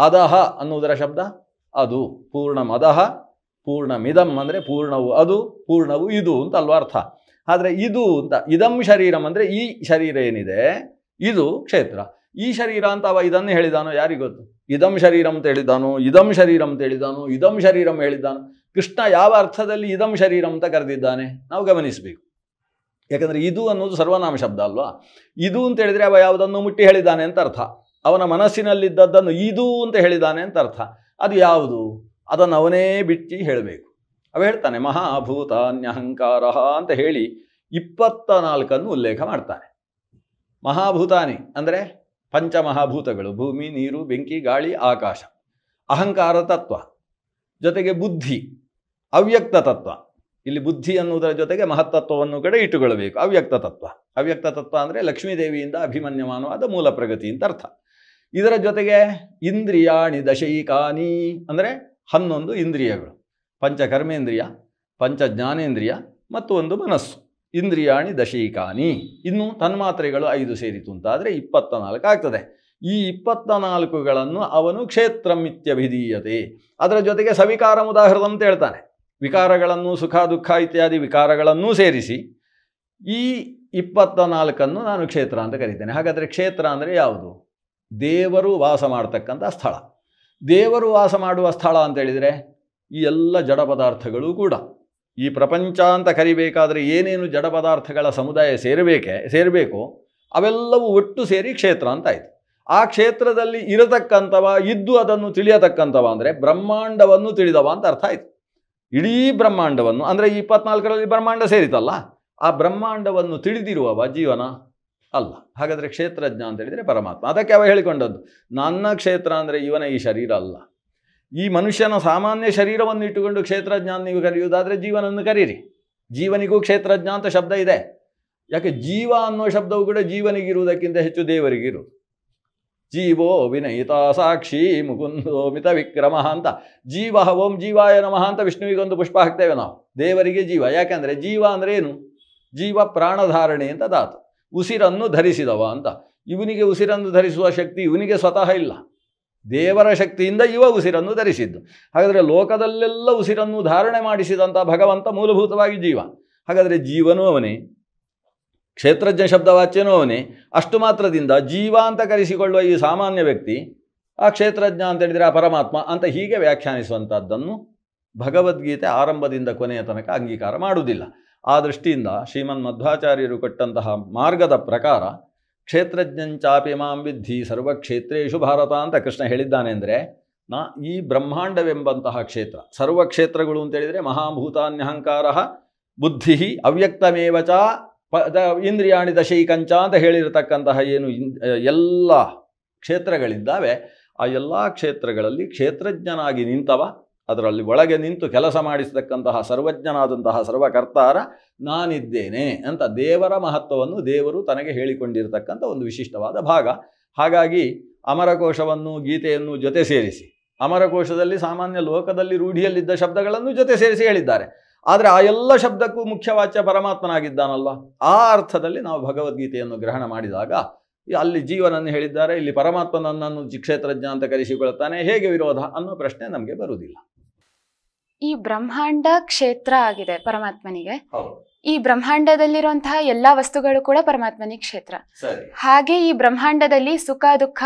ಅದಹ ಅನ್ನುವುದರ ಶಬ್ದ ಅದು ಪೂರ್ಣ ಮದಹ ಪೂರ್ಣ ಮಿದಂ ಅಂದರೆ ಪೂರ್ಣವು ಅದು ಪೂರ್ಣವು ಇದು ಅಂತ ಅಲ್ವಾ ಅರ್ಥ ಆದರೆ ಇದು ಅಂತ ಇದಂ ಶರೀರಂ ಅಂದರೆ ಈ ಶರೀರ ಏನಿದೆ ಇದು ಕ್ಷೇತ್ರ ಈ ಶರೀರ ಅಂತ ಅವ ಇದನ್ನು ಹೇಳಿದಾನೋ ಯಾರಿಗೊತ್ತು ಇದಂ ಶರೀರಂ ಅಂತ ಹೇಳಿದಾನು ಇದಂ ಶರೀರಂ ಅಂತ ಹೇಳಿದಾನು ಇದಂ ಶರೀರಂ ಹೇಳಿದ್ದಾನು ಕೃಷ್ಣ ಯಾವ ಅರ್ಥದಲ್ಲಿ ಇದಂ ಶರೀರಂ ಅಂತ ಕರೆದಿದ್ದಾನೆ ನಾವು ಗಮನಿಸಬೇಕು ಯಾಕಂದರೆ ಇದು ಅನ್ನೋದು ಸರ್ವನಾಮ ಶಬ್ದ ಅಲ್ವಾ ಇದು ಅಂತ ಹೇಳಿದರೆ ಅವ ಯಾವುದನ್ನು ಮುಟ್ಟಿ ಹೇಳಿದ್ದಾನೆ ಅಂತ ಅರ್ಥ ಅವನ ಮನಸ್ಸಿನಲ್ಲಿದ್ದದ್ದನ್ನು ಇದು ಅಂತ ಹೇಳಿದ್ದಾನೆ ಅಂತ ಅರ್ಥ ಅದು ಯಾವುದು ಅದನ್ನು ಅವನೇ ಬಿಟ್ಟು ಹೇಳಬೇಕು ಅವ ಹೇಳ್ತಾನೆ ಮಹಾಭೂತ ಅಂತ ಹೇಳಿ ಇಪ್ಪತ್ತ ನಾಲ್ಕನ್ನು ಉಲ್ಲೇಖ ಮಾಡ್ತಾನೆ ಮಹಾಭೂತಾನಿ ಅಂದರೆ ಪಂಚಮಹಾಭೂತಗಳು ಭೂಮಿ ನೀರು ಬೆಂಕಿ ಗಾಳಿ ಆಕಾಶ ಅಹಂಕಾರ ತತ್ವ ಜೊತೆಗೆ ಬುದ್ಧಿ ಅವ್ಯಕ್ತ ತತ್ವ ಇಲ್ಲಿ ಬುದ್ಧಿ ಅನ್ನುವುದರ ಜೊತೆಗೆ ಮಹತ್ತತ್ವವನ್ನು ಕಡೆ ಇಟ್ಟುಕೊಳ್ಳಬೇಕು ಅವ್ಯಕ್ತ ತತ್ವ ಅವ್ಯಕ್ತ ತತ್ವ ಅಂದರೆ ಲಕ್ಷ್ಮೀದೇವಿಯಿಂದ ಅಭಿಮನ್ಯಮಾನವಾದ ಮೂಲ ಪ್ರಗತಿ ಅಂತ ಅರ್ಥ ಇದರ ಜೊತೆಗೆ ಇಂದ್ರಿಯಾಣಿ ದಶೈಕಾನಿ ಅಂದರೆ ಹನ್ನೊಂದು ಇಂದ್ರಿಯಗಳು ಪಂಚ ಕರ್ಮೇಂದ್ರಿಯ ಪಂಚ ಜ್ಞಾನೇಂದ್ರಿಯ ಮತ್ತು ಒಂದು ಮನಸ್ಸು ಇಂದ್ರಿಯಾಣಿ ದಶೈಕಾನಿ ಇನ್ನು ತನ್ಮಾತ್ರೆಗಳು ಐದು ಸೇರಿತು ಅಂತಾದರೆ ಇಪ್ಪತ್ತ ನಾಲ್ಕು ಆಗ್ತದೆ ಈ ಇಪ್ಪತ್ತ ನಾಲ್ಕುಗಳನ್ನು ಅವನು ಕ್ಷೇತ್ರಮಿತ್ಯಭಿಧೀಯತೆ ಅದರ ಜೊತೆಗೆ ಸವಿಕಾರ ಉದಾಹರಣ ಅಂತ ಹೇಳ್ತಾನೆ ವಿಕಾರಗಳನ್ನು ಸುಖ ದುಃಖ ಇತ್ಯಾದಿ ವಿಕಾರಗಳನ್ನೂ ಸೇರಿಸಿ ಈ ಇಪ್ಪತ್ತ ನಾಲ್ಕನ್ನು ನಾನು ಕ್ಷೇತ್ರ ಅಂತ ಕರೀತೇನೆ ಹಾಗಾದರೆ ಕ್ಷೇತ್ರ ಅಂದರೆ ಯಾವುದು ದೇವರು ವಾಸ ಮಾಡ್ತಕ್ಕಂಥ ಸ್ಥಳ ದೇವರು ವಾಸ ಮಾಡುವ ಸ್ಥಳ ಅಂತ ಈ ಎಲ್ಲ ಜಡ ಪದಾರ್ಥಗಳು ಕೂಡ ಈ ಪ್ರಪಂಚ ಅಂತ ಕರಿಬೇಕಾದರೆ ಏನೇನು ಜಡ ಪದಾರ್ಥಗಳ ಸಮುದಾಯ ಸೇರಬೇಕೆ ಸೇರಬೇಕು ಅವೆಲ್ಲವೂ ಒಟ್ಟು ಸೇರಿ ಕ್ಷೇತ್ರ ಅಂತ ಆ ಕ್ಷೇತ್ರದಲ್ಲಿ ಇರತಕ್ಕಂಥವ ಇದ್ದು ಅದನ್ನು ತಿಳಿಯತಕ್ಕಂಥವ ಅಂದರೆ ಬ್ರಹ್ಮಾಂಡವನ್ನು ತಿಳಿದವ ಅಂತ ಅರ್ಥ ಆಯಿತು ಇಡೀ ಬ್ರಹ್ಮಾಂಡವನ್ನು ಅಂದರೆ ಈ ಇಪ್ಪತ್ನಾಲ್ಕರಲ್ಲಿ ಬ್ರಹ್ಮಾಂಡ ಸೇರಿತಲ್ಲ ಆ ಬ್ರಹ್ಮಾಂಡವನ್ನು ತಿಳಿದಿರುವವ ಜೀವನ ಅಲ್ಲ ಹಾಗಾದರೆ ಕ್ಷೇತ್ರಜ್ಞ ಅಂತ ಹೇಳಿದರೆ ಪರಮಾತ್ಮ ಅದಕ್ಕೆ ಅವ ಹೇಳಿಕೊಂಡದ್ದು ನನ್ನ ಕ್ಷೇತ್ರ ಅಂದರೆ ಇವನ ಈ ಶರೀರ ಅಲ್ಲ ಈ ಮನುಷ್ಯನ ಸಾಮಾನ್ಯ ಶರೀರವನ್ನು ಇಟ್ಟುಕೊಂಡು ಕ್ಷೇತ್ರಜ್ಞ ನೀವು ಕರೆಯುವುದಾದರೆ ಜೀವನನ್ನು ಕರೀರಿ ಜೀವನಿಗೂ ಕ್ಷೇತ್ರಜ್ಞ ಅಂತ ಶಬ್ದ ಇದೆ ಯಾಕೆ ಜೀವ ಅನ್ನೋ ಶಬ್ದವು ಕೂಡ ಜೀವನಿಗಿರುವುದಕ್ಕಿಂತ ಹೆಚ್ಚು ದೇವರಿಗಿರು ಜೀವೋ ವಿನಯಿತ ಸಾಕ್ಷಿ ಮುಕುಂದೋ ಮಿತ ವಿಕ್ರಮ ಅಂತ ಜೀವ ಓಂ ಜೀವಾಯ ನಮಃ ಅಂತ ವಿಷ್ಣುವಿಗೊಂದು ಪುಷ್ಪ ಹಾಕ್ತೇವೆ ನಾವು ದೇವರಿಗೆ ಜೀವ ಯಾಕೆಂದರೆ ಜೀವ ಅಂದರೆ ಏನು ಜೀವ ಪ್ರಾಣಧಾರಣೆ ಅಂತ ಧಾತು ಉಸಿರನ್ನು ಧರಿಸಿದವ ಅಂತ ಇವನಿಗೆ ಉಸಿರನ್ನು ಧರಿಸುವ ಶಕ್ತಿ ಇವನಿಗೆ ಸ್ವತಃ ಇಲ್ಲ ದೇವರ ಶಕ್ತಿಯಿಂದ ಇವ ಉಸಿರನ್ನು ಧರಿಸಿದ್ದು ಹಾಗಾದರೆ ಲೋಕದಲ್ಲೆಲ್ಲ ಉಸಿರನ್ನು ಧಾರಣೆ ಮಾಡಿಸಿದಂಥ ಭಗವಂತ ಮೂಲಭೂತವಾಗಿ ಜೀವ ಹಾಗಾದರೆ ಜೀವನೂ ಅವನೇ ಕ್ಷೇತ್ರಜ್ಞ ಶಬ್ದವಾಚ್ಯನೂ ಅವನೇ ಅಷ್ಟು ಮಾತ್ರದಿಂದ ಜೀವ ಅಂತ ಕರೆಸಿಕೊಳ್ಳುವ ಈ ಸಾಮಾನ್ಯ ವ್ಯಕ್ತಿ ಆ ಕ್ಷೇತ್ರಜ್ಞ ಅಂತ ಹೇಳಿದರೆ ಆ ಪರಮಾತ್ಮ ಅಂತ ಹೀಗೆ ವ್ಯಾಖ್ಯಾನಿಸುವಂಥದ್ದನ್ನು ಭಗವದ್ಗೀತೆ ಆರಂಭದಿಂದ ಕೊನೆಯ ತನಕ ಅಂಗೀಕಾರ ಮಾಡುವುದಿಲ್ಲ ಆ ದೃಷ್ಟಿಯಿಂದ ಶ್ರೀಮನ್ ಮಧ್ವಾಚಾರ್ಯರು ಕೊಟ್ಟಂತಹ ಮಾರ್ಗದ ಪ್ರಕಾರ ಕ್ಷೇತ್ರಜ್ಞಂಚಾಪಿ ಮಾಂ ವಿದ್ಧಿ ಸರ್ವಕ್ಷೇತ್ರು ಭಾರತ ಅಂತ ಕೃಷ್ಣ ಹೇಳಿದ್ದಾನೆ ಅಂದರೆ ನಾ ಈ ಬ್ರಹ್ಮಾಂಡವೆಂಬಂತಹ ಕ್ಷೇತ್ರ ಸರ್ವಕ್ಷೇತ್ರಗಳು ಅಂತೇಳಿದರೆ ಮಹಾಭೂತಾನ್ಯಹಂಕಾರ ಬುದ್ಧಿ ಅವ್ಯಕ್ತಮೇವಚ ಪ ಇಂದ್ರಿಯಾಣಿ ದಶೈಕಂಚ ಅಂತ ಹೇಳಿರತಕ್ಕಂತಹ ಏನು ಎಲ್ಲ ಕ್ಷೇತ್ರಗಳಿದ್ದಾವೆ ಆ ಎಲ್ಲ ಕ್ಷೇತ್ರಗಳಲ್ಲಿ ಕ್ಷೇತ್ರಜ್ಞನಾಗಿ ನಿಂತವ ಅದರಲ್ಲಿ ಒಳಗೆ ನಿಂತು ಕೆಲಸ ಮಾಡಿಸತಕ್ಕಂತಹ ಸರ್ವಜ್ಞನಾದಂತಹ ಸರ್ವಕರ್ತಾರ ನಾನಿದ್ದೇನೆ ಅಂತ ದೇವರ ಮಹತ್ವವನ್ನು ದೇವರು ತನಗೆ ಹೇಳಿಕೊಂಡಿರತಕ್ಕಂಥ ಒಂದು ವಿಶಿಷ್ಟವಾದ ಭಾಗ ಹಾಗಾಗಿ ಅಮರಕೋಶವನ್ನು ಗೀತೆಯನ್ನು ಜೊತೆ ಸೇರಿಸಿ ಅಮರಕೋಶದಲ್ಲಿ ಸಾಮಾನ್ಯ ಲೋಕದಲ್ಲಿ ರೂಢಿಯಲ್ಲಿದ್ದ ಶಬ್ದಗಳನ್ನು ಜೊತೆ ಸೇರಿಸಿ ಹೇಳಿದ್ದಾರೆ ಆದರೆ ಆ ಎಲ್ಲ ಶಬ್ದಕ್ಕೂ ಮುಖ್ಯವಾಚ್ಯ ಪರಮಾತ್ಮನಾಗಿದ್ದಾನಲ್ವ ಆ ಅರ್ಥದಲ್ಲಿ ನಾವು ಭಗವದ್ಗೀತೆಯನ್ನು ಗ್ರಹಣ ಮಾಡಿದಾಗ ಅಲ್ಲಿ ಜೀವನನ್ನು ಹೇಳಿದ್ದಾರೆ ಇಲ್ಲಿ ಪರಮಾತ್ಮ ನನ್ನನ್ನು ಅಂತ ಕರೆಸಿಕೊಳ್ಳುತ್ತಾನೆ ಹೇಗೆ ವಿರೋಧ ಅನ್ನೋ ಪ್ರಶ್ನೆ ನಮಗೆ ಬರುವುದಿಲ್ಲ ಈ ಬ್ರಹ್ಮಾಂಡ ಕ್ಷೇತ್ರ ಆಗಿದೆ ಪರಮಾತ್ಮನಿಗೆ ಈ ಬ್ರಹ್ಮಾಂಡದಲ್ಲಿರುವಂತಹ ಎಲ್ಲಾ ವಸ್ತುಗಳು ಕೂಡ ಪರಮಾತ್ಮನಿ ಕ್ಷೇತ್ರ ಹಾಗೆ ಈ ಬ್ರಹ್ಮಾಂಡದಲ್ಲಿ ಸುಖ ದುಃಖ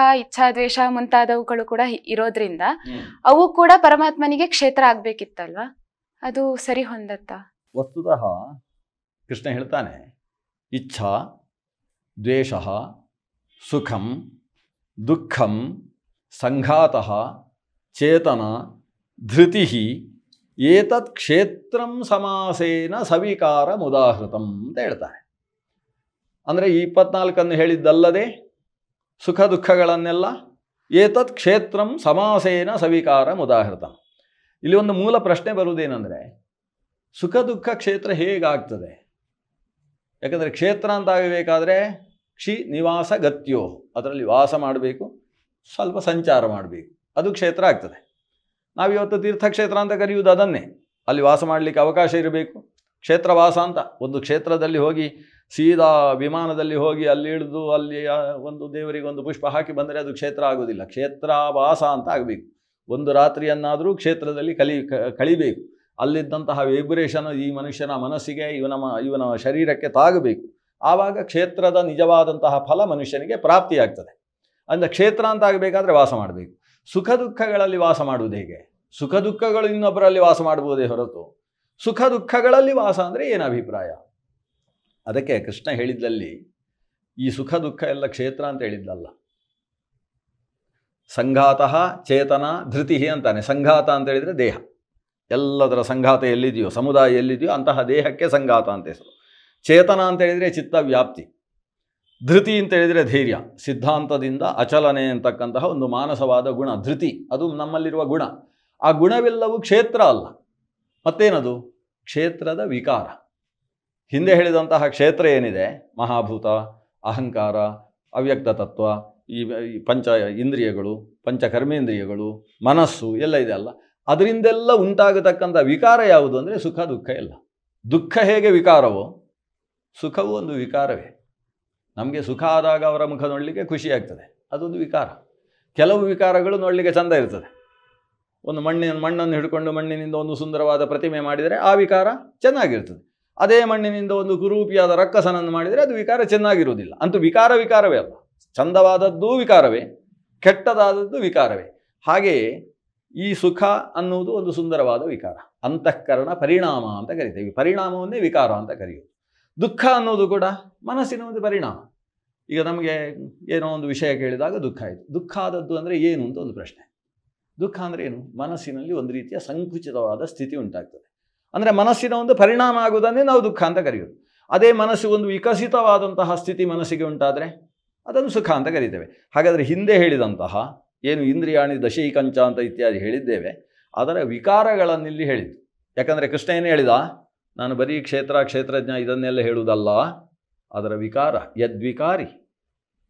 ದ್ವೇಷ ಮುಂತಾದವುಗಳು ಕೂಡ ಇರೋದ್ರಿಂದ ಅವು ಕೂಡ ಪರಮಾತ್ಮನಿಗೆ ಕ್ಷೇತ್ರ ಆಗ್ಬೇಕಿತ್ತಲ್ವಾ ಅದು ಸರಿ ಹೊಂದತ್ತ ವಸ್ತುತಃ ಕೃಷ್ಣ ಹೇಳ್ತಾನೆ ಇಚ್ಛಾ ದ್ವೇಷ ಸುಖಂ ದುಃಖಂ ಸಂಘಾತ ಚೇತನ ಧೃತಿ ಏತತ್ ಕ್ಷೇತ್ರಂ ಸಮಾಸೇನ ಸವಿಕಾರ ಮುದಾಹೃತಂ ಅಂತ ಹೇಳ್ತಾರೆ ಅಂದರೆ ಈ ಇಪ್ಪತ್ನಾಲ್ಕನ್ನು ಹೇಳಿದ್ದಲ್ಲದೆ ಸುಖ ದುಃಖಗಳನ್ನೆಲ್ಲ ಏತತ್ ಕ್ಷೇತ್ರಂ ಸಮಾಸೇನ ಸವಿಕಾರ ಮುದಾಹೃತಂ ಇಲ್ಲಿ ಒಂದು ಮೂಲ ಪ್ರಶ್ನೆ ಬರುವುದೇನೆಂದರೆ ಸುಖ ದುಃಖ ಕ್ಷೇತ್ರ ಹೇಗಾಗ್ತದೆ ಯಾಕಂದರೆ ಕ್ಷೇತ್ರ ಅಂತ ಆಗಬೇಕಾದ್ರೆ ಕ್ಷಿ ನಿವಾಸ ಗತ್ಯೋ ಅದರಲ್ಲಿ ವಾಸ ಮಾಡಬೇಕು ಸ್ವಲ್ಪ ಸಂಚಾರ ಮಾಡಬೇಕು ಅದು ಕ್ಷೇತ್ರ ಆಗ್ತದೆ ನಾವಿವತ್ತು ತೀರ್ಥಕ್ಷೇತ್ರ ಅಂತ ಕರೆಯುವುದು ಅದನ್ನೇ ಅಲ್ಲಿ ವಾಸ ಮಾಡಲಿಕ್ಕೆ ಅವಕಾಶ ಇರಬೇಕು ಕ್ಷೇತ್ರವಾಸ ಅಂತ ಒಂದು ಕ್ಷೇತ್ರದಲ್ಲಿ ಹೋಗಿ ಸೀದಾ ವಿಮಾನದಲ್ಲಿ ಹೋಗಿ ಅಲ್ಲಿ ಇಳಿದು ಅಲ್ಲಿ ಒಂದು ದೇವರಿಗೆ ಒಂದು ಪುಷ್ಪ ಹಾಕಿ ಬಂದರೆ ಅದು ಕ್ಷೇತ್ರ ಆಗೋದಿಲ್ಲ ಕ್ಷೇತ್ರವಾಸ ಅಂತ ಆಗಬೇಕು ಒಂದು ರಾತ್ರಿಯನ್ನಾದರೂ ಕ್ಷೇತ್ರದಲ್ಲಿ ಕಲಿ ಕಳಿಬೇಕು ಅಲ್ಲಿದ್ದಂತಹ ವೈಬ್ರೇಷನ್ ಈ ಮನುಷ್ಯನ ಮನಸ್ಸಿಗೆ ಇವನ ಇವನ ಶರೀರಕ್ಕೆ ತಾಗಬೇಕು ಆವಾಗ ಕ್ಷೇತ್ರದ ನಿಜವಾದಂತಹ ಫಲ ಮನುಷ್ಯನಿಗೆ ಪ್ರಾಪ್ತಿಯಾಗ್ತದೆ ಅಂದರೆ ಕ್ಷೇತ್ರ ಅಂತ ಆಗಬೇಕಾದ್ರೆ ವಾಸ ಮಾಡಬೇಕು ಸುಖ ದುಃಖಗಳಲ್ಲಿ ವಾಸ ಮಾಡುವುದು ಹೇಗೆ ಸುಖ ದುಃಖಗಳು ಇನ್ನೊಬ್ಬರಲ್ಲಿ ವಾಸ ಮಾಡಬಹುದೇ ಹೊರತು ಸುಖ ದುಃಖಗಳಲ್ಲಿ ವಾಸ ಅಂದರೆ ಏನು ಅಭಿಪ್ರಾಯ ಅದಕ್ಕೆ ಕೃಷ್ಣ ಹೇಳಿದ್ದಲ್ಲಿ ಈ ಸುಖ ದುಃಖ ಎಲ್ಲ ಕ್ಷೇತ್ರ ಅಂತ ಹೇಳಿದ್ದಲ್ಲ ಸಂಘಾತ ಚೇತನ ಧೃತಿ ಅಂತಾನೆ ಸಂಘಾತ ಅಂತ ಹೇಳಿದರೆ ದೇಹ ಎಲ್ಲದರ ಸಂಘಾತ ಎಲ್ಲಿದೆಯೋ ಸಮುದಾಯ ಎಲ್ಲಿದೆಯೋ ಅಂತಹ ದೇಹಕ್ಕೆ ಸಂಘಾತ ಅಂತ ಹೆಸರು ಚೇತನ ಅಂತ ಹೇಳಿದರೆ ಚಿತ್ತ ವ್ಯಾಪ್ತಿ ಧೃತಿ ಅಂತ ಹೇಳಿದರೆ ಧೈರ್ಯ ಸಿದ್ಧಾಂತದಿಂದ ಅಚಲನೆ ಅಂತಕ್ಕಂತಹ ಒಂದು ಮಾನಸವಾದ ಗುಣ ಧೃತಿ ಅದು ನಮ್ಮಲ್ಲಿರುವ ಗುಣ ಆ ಗುಣವೆಲ್ಲವೂ ಕ್ಷೇತ್ರ ಅಲ್ಲ ಮತ್ತೇನದು ಕ್ಷೇತ್ರದ ವಿಕಾರ ಹಿಂದೆ ಹೇಳಿದಂತಹ ಕ್ಷೇತ್ರ ಏನಿದೆ ಮಹಾಭೂತ ಅಹಂಕಾರ ಅವ್ಯಕ್ತ ತತ್ವ ಈ ಪಂಚ ಇಂದ್ರಿಯಗಳು ಪಂಚಕರ್ಮೇಂದ್ರಿಯಗಳು ಮನಸ್ಸು ಎಲ್ಲ ಇದೆ ಅಲ್ಲ ಅದರಿಂದೆಲ್ಲ ಉಂಟಾಗತಕ್ಕಂಥ ವಿಕಾರ ಯಾವುದು ಅಂದರೆ ಸುಖ ದುಃಖ ಎಲ್ಲ ದುಃಖ ಹೇಗೆ ವಿಕಾರವೋ ಸುಖವೂ ಒಂದು ವಿಕಾರವೇ ನಮಗೆ ಸುಖ ಆದಾಗ ಅವರ ಮುಖ ನೋಡಲಿಕ್ಕೆ ಖುಷಿಯಾಗ್ತದೆ ಅದೊಂದು ವಿಕಾರ ಕೆಲವು ವಿಕಾರಗಳು ನೋಡಲಿಕ್ಕೆ ಚಂದ ಇರ್ತದೆ ಒಂದು ಮಣ್ಣಿನ ಮಣ್ಣನ್ನು ಹಿಡ್ಕೊಂಡು ಮಣ್ಣಿನಿಂದ ಒಂದು ಸುಂದರವಾದ ಪ್ರತಿಮೆ ಮಾಡಿದರೆ ಆ ವಿಕಾರ ಚೆನ್ನಾಗಿರ್ತದೆ ಅದೇ ಮಣ್ಣಿನಿಂದ ಒಂದು ಕುರೂಪಿಯಾದ ರಕ್ಕಸನನ್ನು ಮಾಡಿದರೆ ಅದು ವಿಕಾರ ಚೆನ್ನಾಗಿರುವುದಿಲ್ಲ ಅಂತೂ ವಿಕಾರ ವಿಕಾರವೇ ಅಲ್ಲ ಚಂದವಾದದ್ದು ವಿಕಾರವೇ ಕೆಟ್ಟದಾದದ್ದು ವಿಕಾರವೇ ಹಾಗೆಯೇ ಈ ಸುಖ ಅನ್ನುವುದು ಒಂದು ಸುಂದರವಾದ ವಿಕಾರ ಅಂತಃಕರಣ ಪರಿಣಾಮ ಅಂತ ಕರೀತೇವೆ ಪರಿಣಾಮವನ್ನೇ ವಿಕಾರ ಅಂತ ಕರೆಯುವುದು ದುಃಖ ಅನ್ನೋದು ಕೂಡ ಮನಸ್ಸಿನ ಒಂದು ಪರಿಣಾಮ ಈಗ ನಮಗೆ ಏನೋ ಒಂದು ವಿಷಯ ಕೇಳಿದಾಗ ದುಃಖ ಆಯಿತು ದುಃಖ ಆದದ್ದು ಅಂದರೆ ಏನು ಅಂತ ಒಂದು ಪ್ರಶ್ನೆ ದುಃಖ ಅಂದರೆ ಏನು ಮನಸ್ಸಿನಲ್ಲಿ ಒಂದು ರೀತಿಯ ಸಂಕುಚಿತವಾದ ಸ್ಥಿತಿ ಉಂಟಾಗ್ತದೆ ಅಂದರೆ ಮನಸ್ಸಿನ ಒಂದು ಪರಿಣಾಮ ಆಗುವುದನ್ನೇ ನಾವು ದುಃಖ ಅಂತ ಕರೆಯೋದು ಅದೇ ಮನಸ್ಸು ಒಂದು ವಿಕಸಿತವಾದಂತಹ ಸ್ಥಿತಿ ಮನಸ್ಸಿಗೆ ಉಂಟಾದರೆ ಅದನ್ನು ಸುಖ ಅಂತ ಕರೀತೇವೆ ಹಾಗಾದರೆ ಹಿಂದೆ ಹೇಳಿದಂತಹ ಏನು ಇಂದ್ರಿಯಾಣಿ ಕಂಚ ಅಂತ ಇತ್ಯಾದಿ ಹೇಳಿದ್ದೇವೆ ಅದರ ವಿಕಾರಗಳನ್ನಿಲ್ಲಿ ಹೇಳಿದ್ದು ಯಾಕಂದರೆ ಕೃಷ್ಣ ಏನು ಹೇಳಿದ ನಾನು ಬರೀ ಕ್ಷೇತ್ರ ಕ್ಷೇತ್ರಜ್ಞ ಇದನ್ನೆಲ್ಲ ಹೇಳುವುದಲ್ಲ ಅದರ ವಿಕಾರ ಯದ್ವಿಕಾರಿ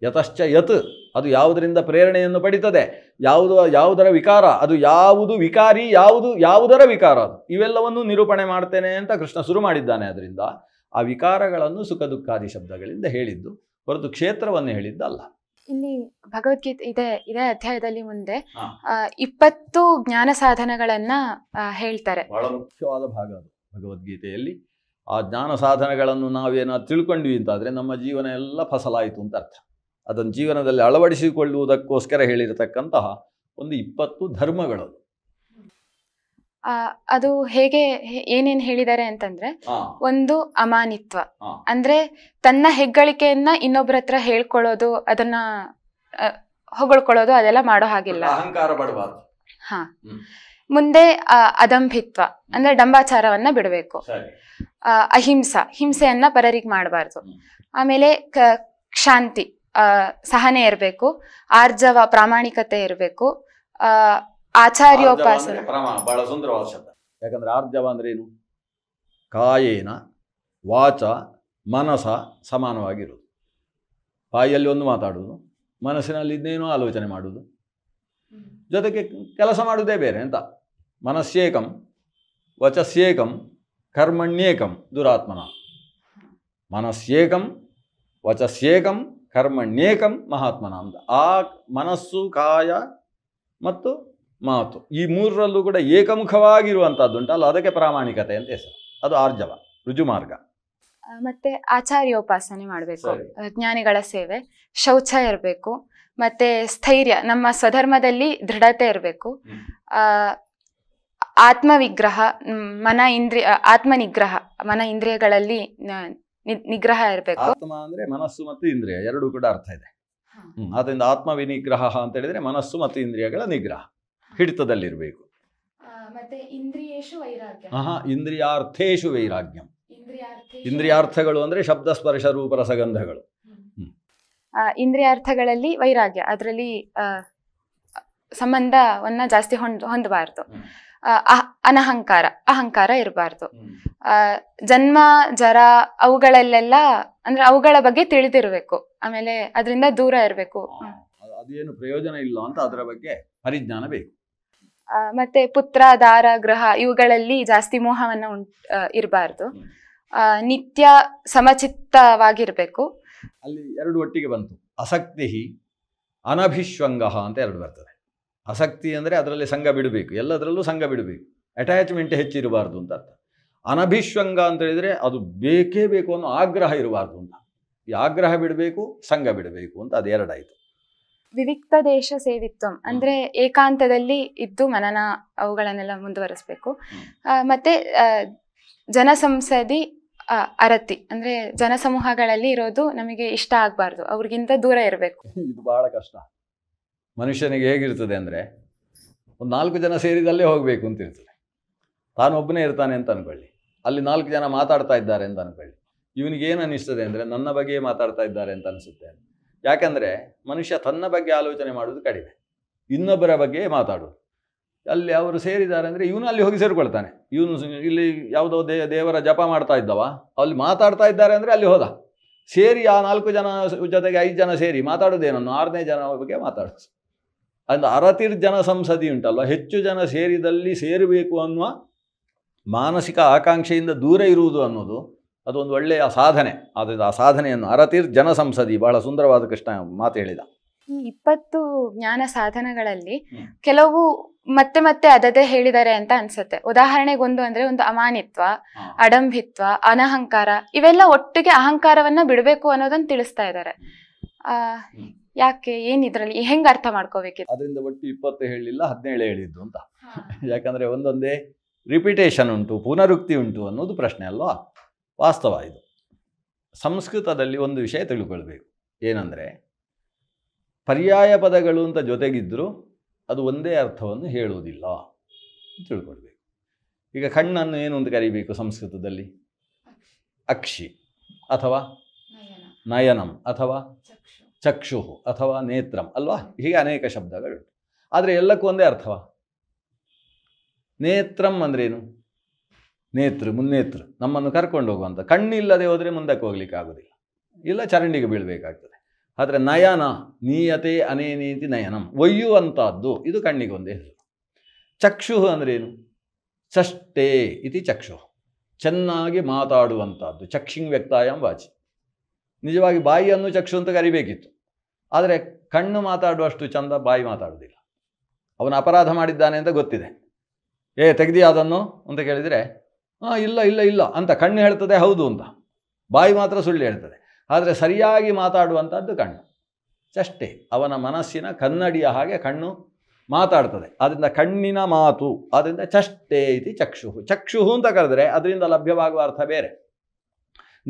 ಯತಶ್ಚ ಯತ್ ಅದು ಯಾವುದರಿಂದ ಪ್ರೇರಣೆಯನ್ನು ಪಡಿತದೆ ಯಾವುದು ಯಾವುದರ ವಿಕಾರ ಅದು ಯಾವುದು ವಿಕಾರಿ ಯಾವುದು ಯಾವುದರ ವಿಕಾರ ಅದು ಇವೆಲ್ಲವನ್ನು ನಿರೂಪಣೆ ಮಾಡ್ತೇನೆ ಅಂತ ಕೃಷ್ಣ ಶುರು ಮಾಡಿದ್ದಾನೆ ಅದರಿಂದ ಆ ವಿಕಾರಗಳನ್ನು ಸುಖ ದುಃಖಾದಿ ಶಬ್ದಗಳಿಂದ ಹೇಳಿದ್ದು ಹೊರತು ಕ್ಷೇತ್ರವನ್ನು ಹೇಳಿದ್ದಲ್ಲ ಇಲ್ಲಿ ಭಗವದ್ಗೀತೆ ಇದೆ ಇದೇ ಅಧ್ಯಾಯದಲ್ಲಿ ಮುಂದೆ ಇಪ್ಪತ್ತು ಜ್ಞಾನ ಸಾಧನಗಳನ್ನ ಹೇಳ್ತಾರೆ ಬಹಳ ಮುಖ್ಯವಾದ ಭಾಗ ಅದು ಭಗವದ್ಗೀತೆಯಲ್ಲಿ ಆ ಜ್ಞಾನ ಸಾಧನಗಳನ್ನು ನಾವೇನೋ ತಿಳ್ಕೊಂಡ್ವಿ ಅಂತಾದರೆ ನಮ್ಮ ಜೀವನ ಎಲ್ಲ ಫಸಲಾಯಿತು ಅಂತ ಅರ್ಥ ಅದನ್ನು ಜೀವನದಲ್ಲಿ ಅಳವಡಿಸಿಕೊಳ್ಳುವುದಕ್ಕೋಸ್ಕರ ಹೇಳಿರತಕ್ಕಂತಹ ಒಂದು ಇಪ್ಪತ್ತು ಧರ್ಮಗಳು ಅದು ಹೇಗೆ ಏನೇನ್ ಹೇಳಿದ್ದಾರೆ ಅಂತಂದ್ರೆ ಒಂದು ಅಮಾನಿತ್ವ ಅಂದ್ರೆ ತನ್ನ ಹೆಗ್ಗಳಿಕೆಯನ್ನ ಇನ್ನೊಬ್ಬರ ಹತ್ರ ಹೇಳ್ಕೊಳ್ಳೋದು ಅದನ್ನ ಹೊಗಳ್ಕೊಳ್ಳೋದು ಅದೆಲ್ಲ ಮಾಡೋ ಹಾಗಿಲ್ಲ ಅಹಂಕಾರ ಹಾ ಮುಂದೆ ಅದಂಭಿತ್ವ ಅಂದ್ರೆ ಡಂಬಾಚಾರವನ್ನ ಬಿಡಬೇಕು ಅಹಿಂಸಾ ಹಿಂಸೆಯನ್ನ ಪರರಿಗೆ ಮಾಡಬಾರ್ದು ಆಮೇಲೆ ಶಾಂತಿ ಸಹನೆ ಇರಬೇಕು ಆರ್ಜವ ಪ್ರಾಮಾಣಿಕತೆ ಇರಬೇಕು ಆ ಆಚಾರ್ಯೋಪಾಸನೆ ಬಹಳ ಸುಂದರವಾದ ಯಾಕಂದ್ರೆ ಆರ್ಜವ ಅಂದ್ರೆ ಏನು ಕಾಯೇನ ವಾಚ ಮನಸ ಸಮಾನವಾಗಿರುವುದು ಬಾಯಿಯಲ್ಲಿ ಒಂದು ಮಾತಾಡುವುದು ಮನಸ್ಸಿನಲ್ಲಿ ಇದ್ದೇನೋ ಆಲೋಚನೆ ಮಾಡುವುದು ಜೊತೆಗೆ ಕೆಲಸ ಮಾಡುವುದೇ ಬೇರೆ ಅಂತ ಮನಸ್ಸೇಕಂ ವಚಸ್ಸೇಕಂ ಕರ್ಮಣ್ಯೇಕಂ ದುರಾತ್ಮನ ಮನಸ್ಸೇಕಂ ವಚಸ್ಸೇಕಂ ಕರ್ಮಣ್ಯೇಕಂ ಮಹಾತ್ಮನ ಅಂತ ಆ ಮನಸ್ಸು ಕಾಯ ಮತ್ತು ಮಾತು ಈ ಮೂರರಲ್ಲೂ ಕೂಡ ಏಕಮುಖವಾಗಿರುವಂಥದ್ದುಂಟಲ್ಲ ಅದಕ್ಕೆ ಪ್ರಾಮಾಣಿಕತೆ ಅಂತ ಹೆಸರು ಅದು ಆರ್ಜವ ಮಾರ್ಗ ಮತ್ತೆ ಆಚಾರ್ಯೋಪಾಸನೆ ಮಾಡಬೇಕು ಜ್ಞಾನಿಗಳ ಸೇವೆ ಶೌಚ ಇರಬೇಕು ಮತ್ತೆ ಸ್ಥೈರ್ಯ ನಮ್ಮ ಸ್ವಧರ್ಮದಲ್ಲಿ ದೃಢತೆ ಇರಬೇಕು ಆತ್ಮವಿಗ್ರಹ ಮನ ಇಂದ್ರಿಯ ಆತ್ಮ ನಿಗ್ರಹ ಮನ ಇಂದ್ರಿಯಗಳಲ್ಲಿ ನಿಗ್ರಹ ಇರಬೇಕು ಆತ್ಮ ಅಂದ್ರೆ ಮನಸ್ಸು ಮತ್ತು ಇಂದ್ರಿಯ ಎರಡು ಕೂಡ ಅರ್ಥ ಇದೆ ಆದ್ರಿಂದ ಆತ್ಮ ವಿನಿಗ್ರಹ ಅಂತ ಹೇಳಿದ್ರೆ ಮನಸ್ಸು ಮತ್ತು ಇಂದ್ರಿಯಗಳ ನಿಗ್ರಹ ಹಿಡಿತದಲ್ಲಿರಬೇಕು ಮತ್ತೆ ವೈರಾಗ್ಯ ಇಂದ್ರಿಯಾರ್ಥೇಶು ವೈರಾಗ್ಯಂ ಇಂದ್ರಿಯಾರ್ಥಗಳು ಅಂದ್ರೆ ಶಬ್ದ ಸ್ಪರ್ಶ ರೂಪ ರಸಗಂಧಗಳು ಇಂದ್ರಿಯಾರ್ಥಗಳಲ್ಲಿ ವೈರಾಗ್ಯ ಅದರಲ್ಲಿ ಸಂಬಂಧವನ್ನ ಜಾಸ್ತಿ ಹೊಂದ್ ಹೊಂದಬಾರದು ಅನಹಂಕಾರ ಅಹಂಕಾರ ಇರಬಾರ್ದು ಜನ್ಮ ಜರ ಅವುಗಳಲ್ಲೆಲ್ಲ ಅಂದ್ರೆ ಅವುಗಳ ಬಗ್ಗೆ ತಿಳಿದಿರಬೇಕು ಆಮೇಲೆ ಅದರಿಂದ ದೂರ ಇರಬೇಕು ಅದೇನು ಪ್ರಯೋಜನ ಇಲ್ಲ ಅಂತ ಅದರ ಬಗ್ಗೆ ಪರಿಜ್ಞಾನ ಬೇಕು ಮತ್ತೆ ಪುತ್ರ ದಾರ ಗ್ರಹ ಇವುಗಳಲ್ಲಿ ಜಾಸ್ತಿ ಮೋಹವನ್ನ ಉಂಟು ಇರಬಾರ್ದು ನಿತ್ಯ ಸಮಚಿತ್ತವಾಗಿರ್ಬೇಕು ಅಲ್ಲಿ ಎರಡು ಒಟ್ಟಿಗೆ ಬಂತು ಅಸಕ್ತಿ ಅನಭಿಶ್ವಂಗ ಅಂತ ಎರಡು ಬರ್ತದೆ ಆಸಕ್ತಿ ಅಂದರೆ ಅದರಲ್ಲಿ ಸಂಘ ಬಿಡಬೇಕು ಎಲ್ಲದರಲ್ಲೂ ಸಂಘ ಬಿಡಬೇಕು ಅಟ್ಯಾಚ್ಮೆಂಟ್ ಹೆಚ್ಚಿರಬಾರ್ದು ಅಂತ ಅರ್ಥ ಅನಭಿಶ್ವಂಗ ಅಂತ ಹೇಳಿದರೆ ಅದು ಬೇಕೇ ಬೇಕು ಅನ್ನೋ ಆಗ್ರಹ ಇರಬಾರ್ದು ಅಂತ ಈ ಆಗ್ರಹ ಬಿಡಬೇಕು ಸಂಘ ಬಿಡಬೇಕು ಅಂತ ಅದೆರಡಾಯಿತು ವಿವಿಕ್ತ ದೇಶ ಸೇವಿತ್ವ ಅಂದ್ರೆ ಏಕಾಂತದಲ್ಲಿ ಇದ್ದು ಮನನ ಅವುಗಳನ್ನೆಲ್ಲ ಮುಂದುವರಿಸಬೇಕು ಮತ್ತೆ ಜನಸಂಸದಿ ಅರತಿ ಅಂದ್ರೆ ಜನಸಮೂಹಗಳಲ್ಲಿ ಇರೋದು ನಮಗೆ ಇಷ್ಟ ಆಗ್ಬಾರ್ದು ಅವ್ರಿಗಿಂತ ದೂರ ಇರಬೇಕು [LAUGHS] ಇದು ಬಹಳ ಕಷ್ಟ ಮನುಷ್ಯನಿಗೆ ಹೇಗಿರ್ತದೆ ಅಂದರೆ ಒಂದು ನಾಲ್ಕು ಜನ ಸೇರಿದಲ್ಲೇ ಹೋಗಬೇಕು ಅಂತ ಇರ್ತದೆ ತಾನೊಬ್ಬನೇ ಇರ್ತಾನೆ ಅಂತ ಅನ್ಕೊಳ್ಳಿ ಅಲ್ಲಿ ನಾಲ್ಕು ಜನ ಮಾತಾಡ್ತಾ ಇದ್ದಾರೆ ಅಂತ ಅನ್ಕೊಳ್ಳಿ ಇವನಿಗೆ ಏನು ಅನ್ನಿಸ್ತದೆ ಅಂದರೆ ನನ್ನ ಬಗ್ಗೆ ಮಾತಾಡ್ತಾ ಇದ್ದಾರೆ ಅಂತ ಅನಿಸುತ್ತೆ ಯಾಕಂದರೆ ಮನುಷ್ಯ ತನ್ನ ಬಗ್ಗೆ ಆಲೋಚನೆ ಮಾಡೋದು ಕಡಿಮೆ ಇನ್ನೊಬ್ಬರ ಬಗ್ಗೆ ಮಾತಾಡೋದು ಅಲ್ಲಿ ಅವರು ಸೇರಿದ್ದಾರೆ ಅಂದರೆ ಇವನು ಅಲ್ಲಿ ಹೋಗಿ ಸೇರಿಕೊಳ್ತಾನೆ ಇವನು ಇಲ್ಲಿ ಯಾವುದೋ ದೇ ದೇವರ ಜಪ ಮಾಡ್ತಾ ಇದ್ದವ ಅಲ್ಲಿ ಮಾತಾಡ್ತಾ ಇದ್ದಾರೆ ಅಂದರೆ ಅಲ್ಲಿ ಹೋದ ಸೇರಿ ಆ ನಾಲ್ಕು ಜನ ಜೊತೆಗೆ ಐದು ಜನ ಸೇರಿ ಮಾತಾಡೋದೇನನ್ನು ಆರನೇ ಜನ ಬಗ್ಗೆ ಮಾತಾಡೋದು ಅಂದ್ರೆ ಅರತಿರ್ ಜನ ಸಂಸದಿ ಉಂಟಲ್ವ ಹೆಚ್ಚು ಜನ ಸೇರಿದಲ್ಲಿ ಸೇರಬೇಕು ಅನ್ನುವ ಮಾನಸಿಕ ಆಕಾಂಕ್ಷೆಯಿಂದ ದೂರ ಇರುವುದು ಅನ್ನೋದು ಅದೊಂದು ಒಳ್ಳೆಯ ಸಾಧನೆ ಆದ್ದರಿಂದ ಆ ಸಾಧನೆಯನ್ನು ಅರತಿರ್ ಜನ ಸಂಸದಿ ಬಹಳ ಸುಂದರವಾದ ಕೃಷ್ಣ ಮಾತು ಹೇಳಿದ ಈ ಇಪ್ಪತ್ತು ಜ್ಞಾನ ಸಾಧನಗಳಲ್ಲಿ ಕೆಲವು ಮತ್ತೆ ಮತ್ತೆ ಅದದೇ ಹೇಳಿದ್ದಾರೆ ಅಂತ ಅನ್ಸುತ್ತೆ ಉದಾಹರಣೆಗೊಂದು ಅಂದ್ರೆ ಒಂದು ಅಮಾನಿತ್ವ ಅಡಂಬಿತ್ವ ಅನಹಂಕಾರ ಇವೆಲ್ಲ ಒಟ್ಟಿಗೆ ಅಹಂಕಾರವನ್ನ ಬಿಡಬೇಕು ಅನ್ನೋದನ್ನ ತಿಳಿಸ್ತಾ ಇದ್ದಾರೆ ಆ ಯಾಕೆ ಏನ್ ಇದ್ರಲ್ಲಿ ಹೆಂಗ್ ಅರ್ಥ ಮಾಡ್ಕೋಬೇಕು ಅದರಿಂದ ಒಟ್ಟು ಇಪ್ಪತ್ತು ಹೇಳಿಲ್ಲ ಹದಿನೇಳು ಹೇಳಿದ್ದು ಅಂತ [LAUGHS] ಯಾಕಂದ್ರೆ ಒಂದೊಂದೇ ರಿಪಿಟೇಷನ್ ಉಂಟು ಪುನರುಕ್ತಿ ಉಂಟು ಅನ್ನೋದು ಪ್ರಶ್ನೆ ಅಲ್ವಾ ವಾಸ್ತವ ಇದು ಸಂಸ್ಕೃತದಲ್ಲಿ ಒಂದು ವಿಷಯ ತಿಳ್ಕೊಳ್ಬೇಕು ಏನಂದ್ರೆ ಪರ್ಯಾಯ ಪದಗಳು ಅಂತ ಜೊತೆಗಿದ್ರು ಅದು ಒಂದೇ ಅರ್ಥವನ್ನು ಹೇಳುವುದಿಲ್ಲ ತಿಳ್ಕೊಳ್ಬೇಕು ಈಗ ಕಣ್ಣನ್ನು ಏನು ಅಂತ ಕರಿಬೇಕು ಸಂಸ್ಕೃತದಲ್ಲಿ ಅಕ್ಷಿ ಅಥವಾ ನಯನಂ ಅಥವಾ ಚಕ್ಷು ಅಥವಾ ನೇತ್ರಂ ಅಲ್ವಾ ಹೀಗೆ ಅನೇಕ ಶಬ್ದಗಳು ಆದರೆ ಎಲ್ಲಕ್ಕೂ ಒಂದೇ ಅರ್ಥವ ನೇತ್ರಂ ಅಂದ್ರೇನು ನೇತ್ರ ಮುನ್ನೇತ್ರ ನಮ್ಮನ್ನು ಕರ್ಕೊಂಡು ಹೋಗುವಂಥ ಕಣ್ಣಿಲ್ಲದೆ ಹೋದರೆ ಮುಂದಕ್ಕೆ ಹೋಗ್ಲಿಕ್ಕೆ ಆಗೋದಿಲ್ಲ ಇಲ್ಲ ಚರಂಡಿಗೆ ಬೀಳಬೇಕಾಗ್ತದೆ ಆದರೆ ನಯನ ನೀಯತೆ ಅನೇನೀತಿ ನಯನಂ ಒಯ್ಯುವಂಥದ್ದು ಇದು ಕಣ್ಣಿಗೆ ಒಂದೇ ಹೆಸರು ಚಕ್ಷು ಅಂದ್ರೇನು ಚಷ್ಟೆ ಇತಿ ಚಕ್ಷು ಚೆನ್ನಾಗಿ ಮಾತಾಡುವಂಥದ್ದು ಚಕ್ಷಿಂಗ್ ವ್ಯಕ್ತಾಯಂ ವಾಚಿ ನಿಜವಾಗಿ ಬಾಯಿಯನ್ನು ಚಕ್ಷು ಅಂತ ಕರಿಬೇಕಿತ್ತು ಆದರೆ ಕಣ್ಣು ಮಾತಾಡುವಷ್ಟು ಚಂದ ಬಾಯಿ ಮಾತಾಡೋದಿಲ್ಲ ಅವನು ಅಪರಾಧ ಮಾಡಿದ್ದಾನೆ ಅಂತ ಗೊತ್ತಿದೆ ಏ ತೆಗೆದಿ ಅದನ್ನು ಅಂತ ಕೇಳಿದರೆ ಹಾಂ ಇಲ್ಲ ಇಲ್ಲ ಇಲ್ಲ ಅಂತ ಕಣ್ಣು ಹೇಳ್ತದೆ ಹೌದು ಅಂತ ಬಾಯಿ ಮಾತ್ರ ಸುಳ್ಳು ಹೇಳ್ತದೆ ಆದರೆ ಸರಿಯಾಗಿ ಮಾತಾಡುವಂಥದ್ದು ಕಣ್ಣು ಅಷ್ಟೇ ಅವನ ಮನಸ್ಸಿನ ಕನ್ನಡಿಯ ಹಾಗೆ ಕಣ್ಣು ಮಾತಾಡ್ತದೆ ಆದ್ದರಿಂದ ಕಣ್ಣಿನ ಮಾತು ಆದ್ದರಿಂದ ಚಷ್ಟೆ ಇತಿ ಚಕ್ಷುಹು ಚಕ್ಷುಹು ಅಂತ ಕರೆದರೆ ಅದರಿಂದ ಲಭ್ಯವಾಗುವ ಅರ್ಥ ಬೇರೆ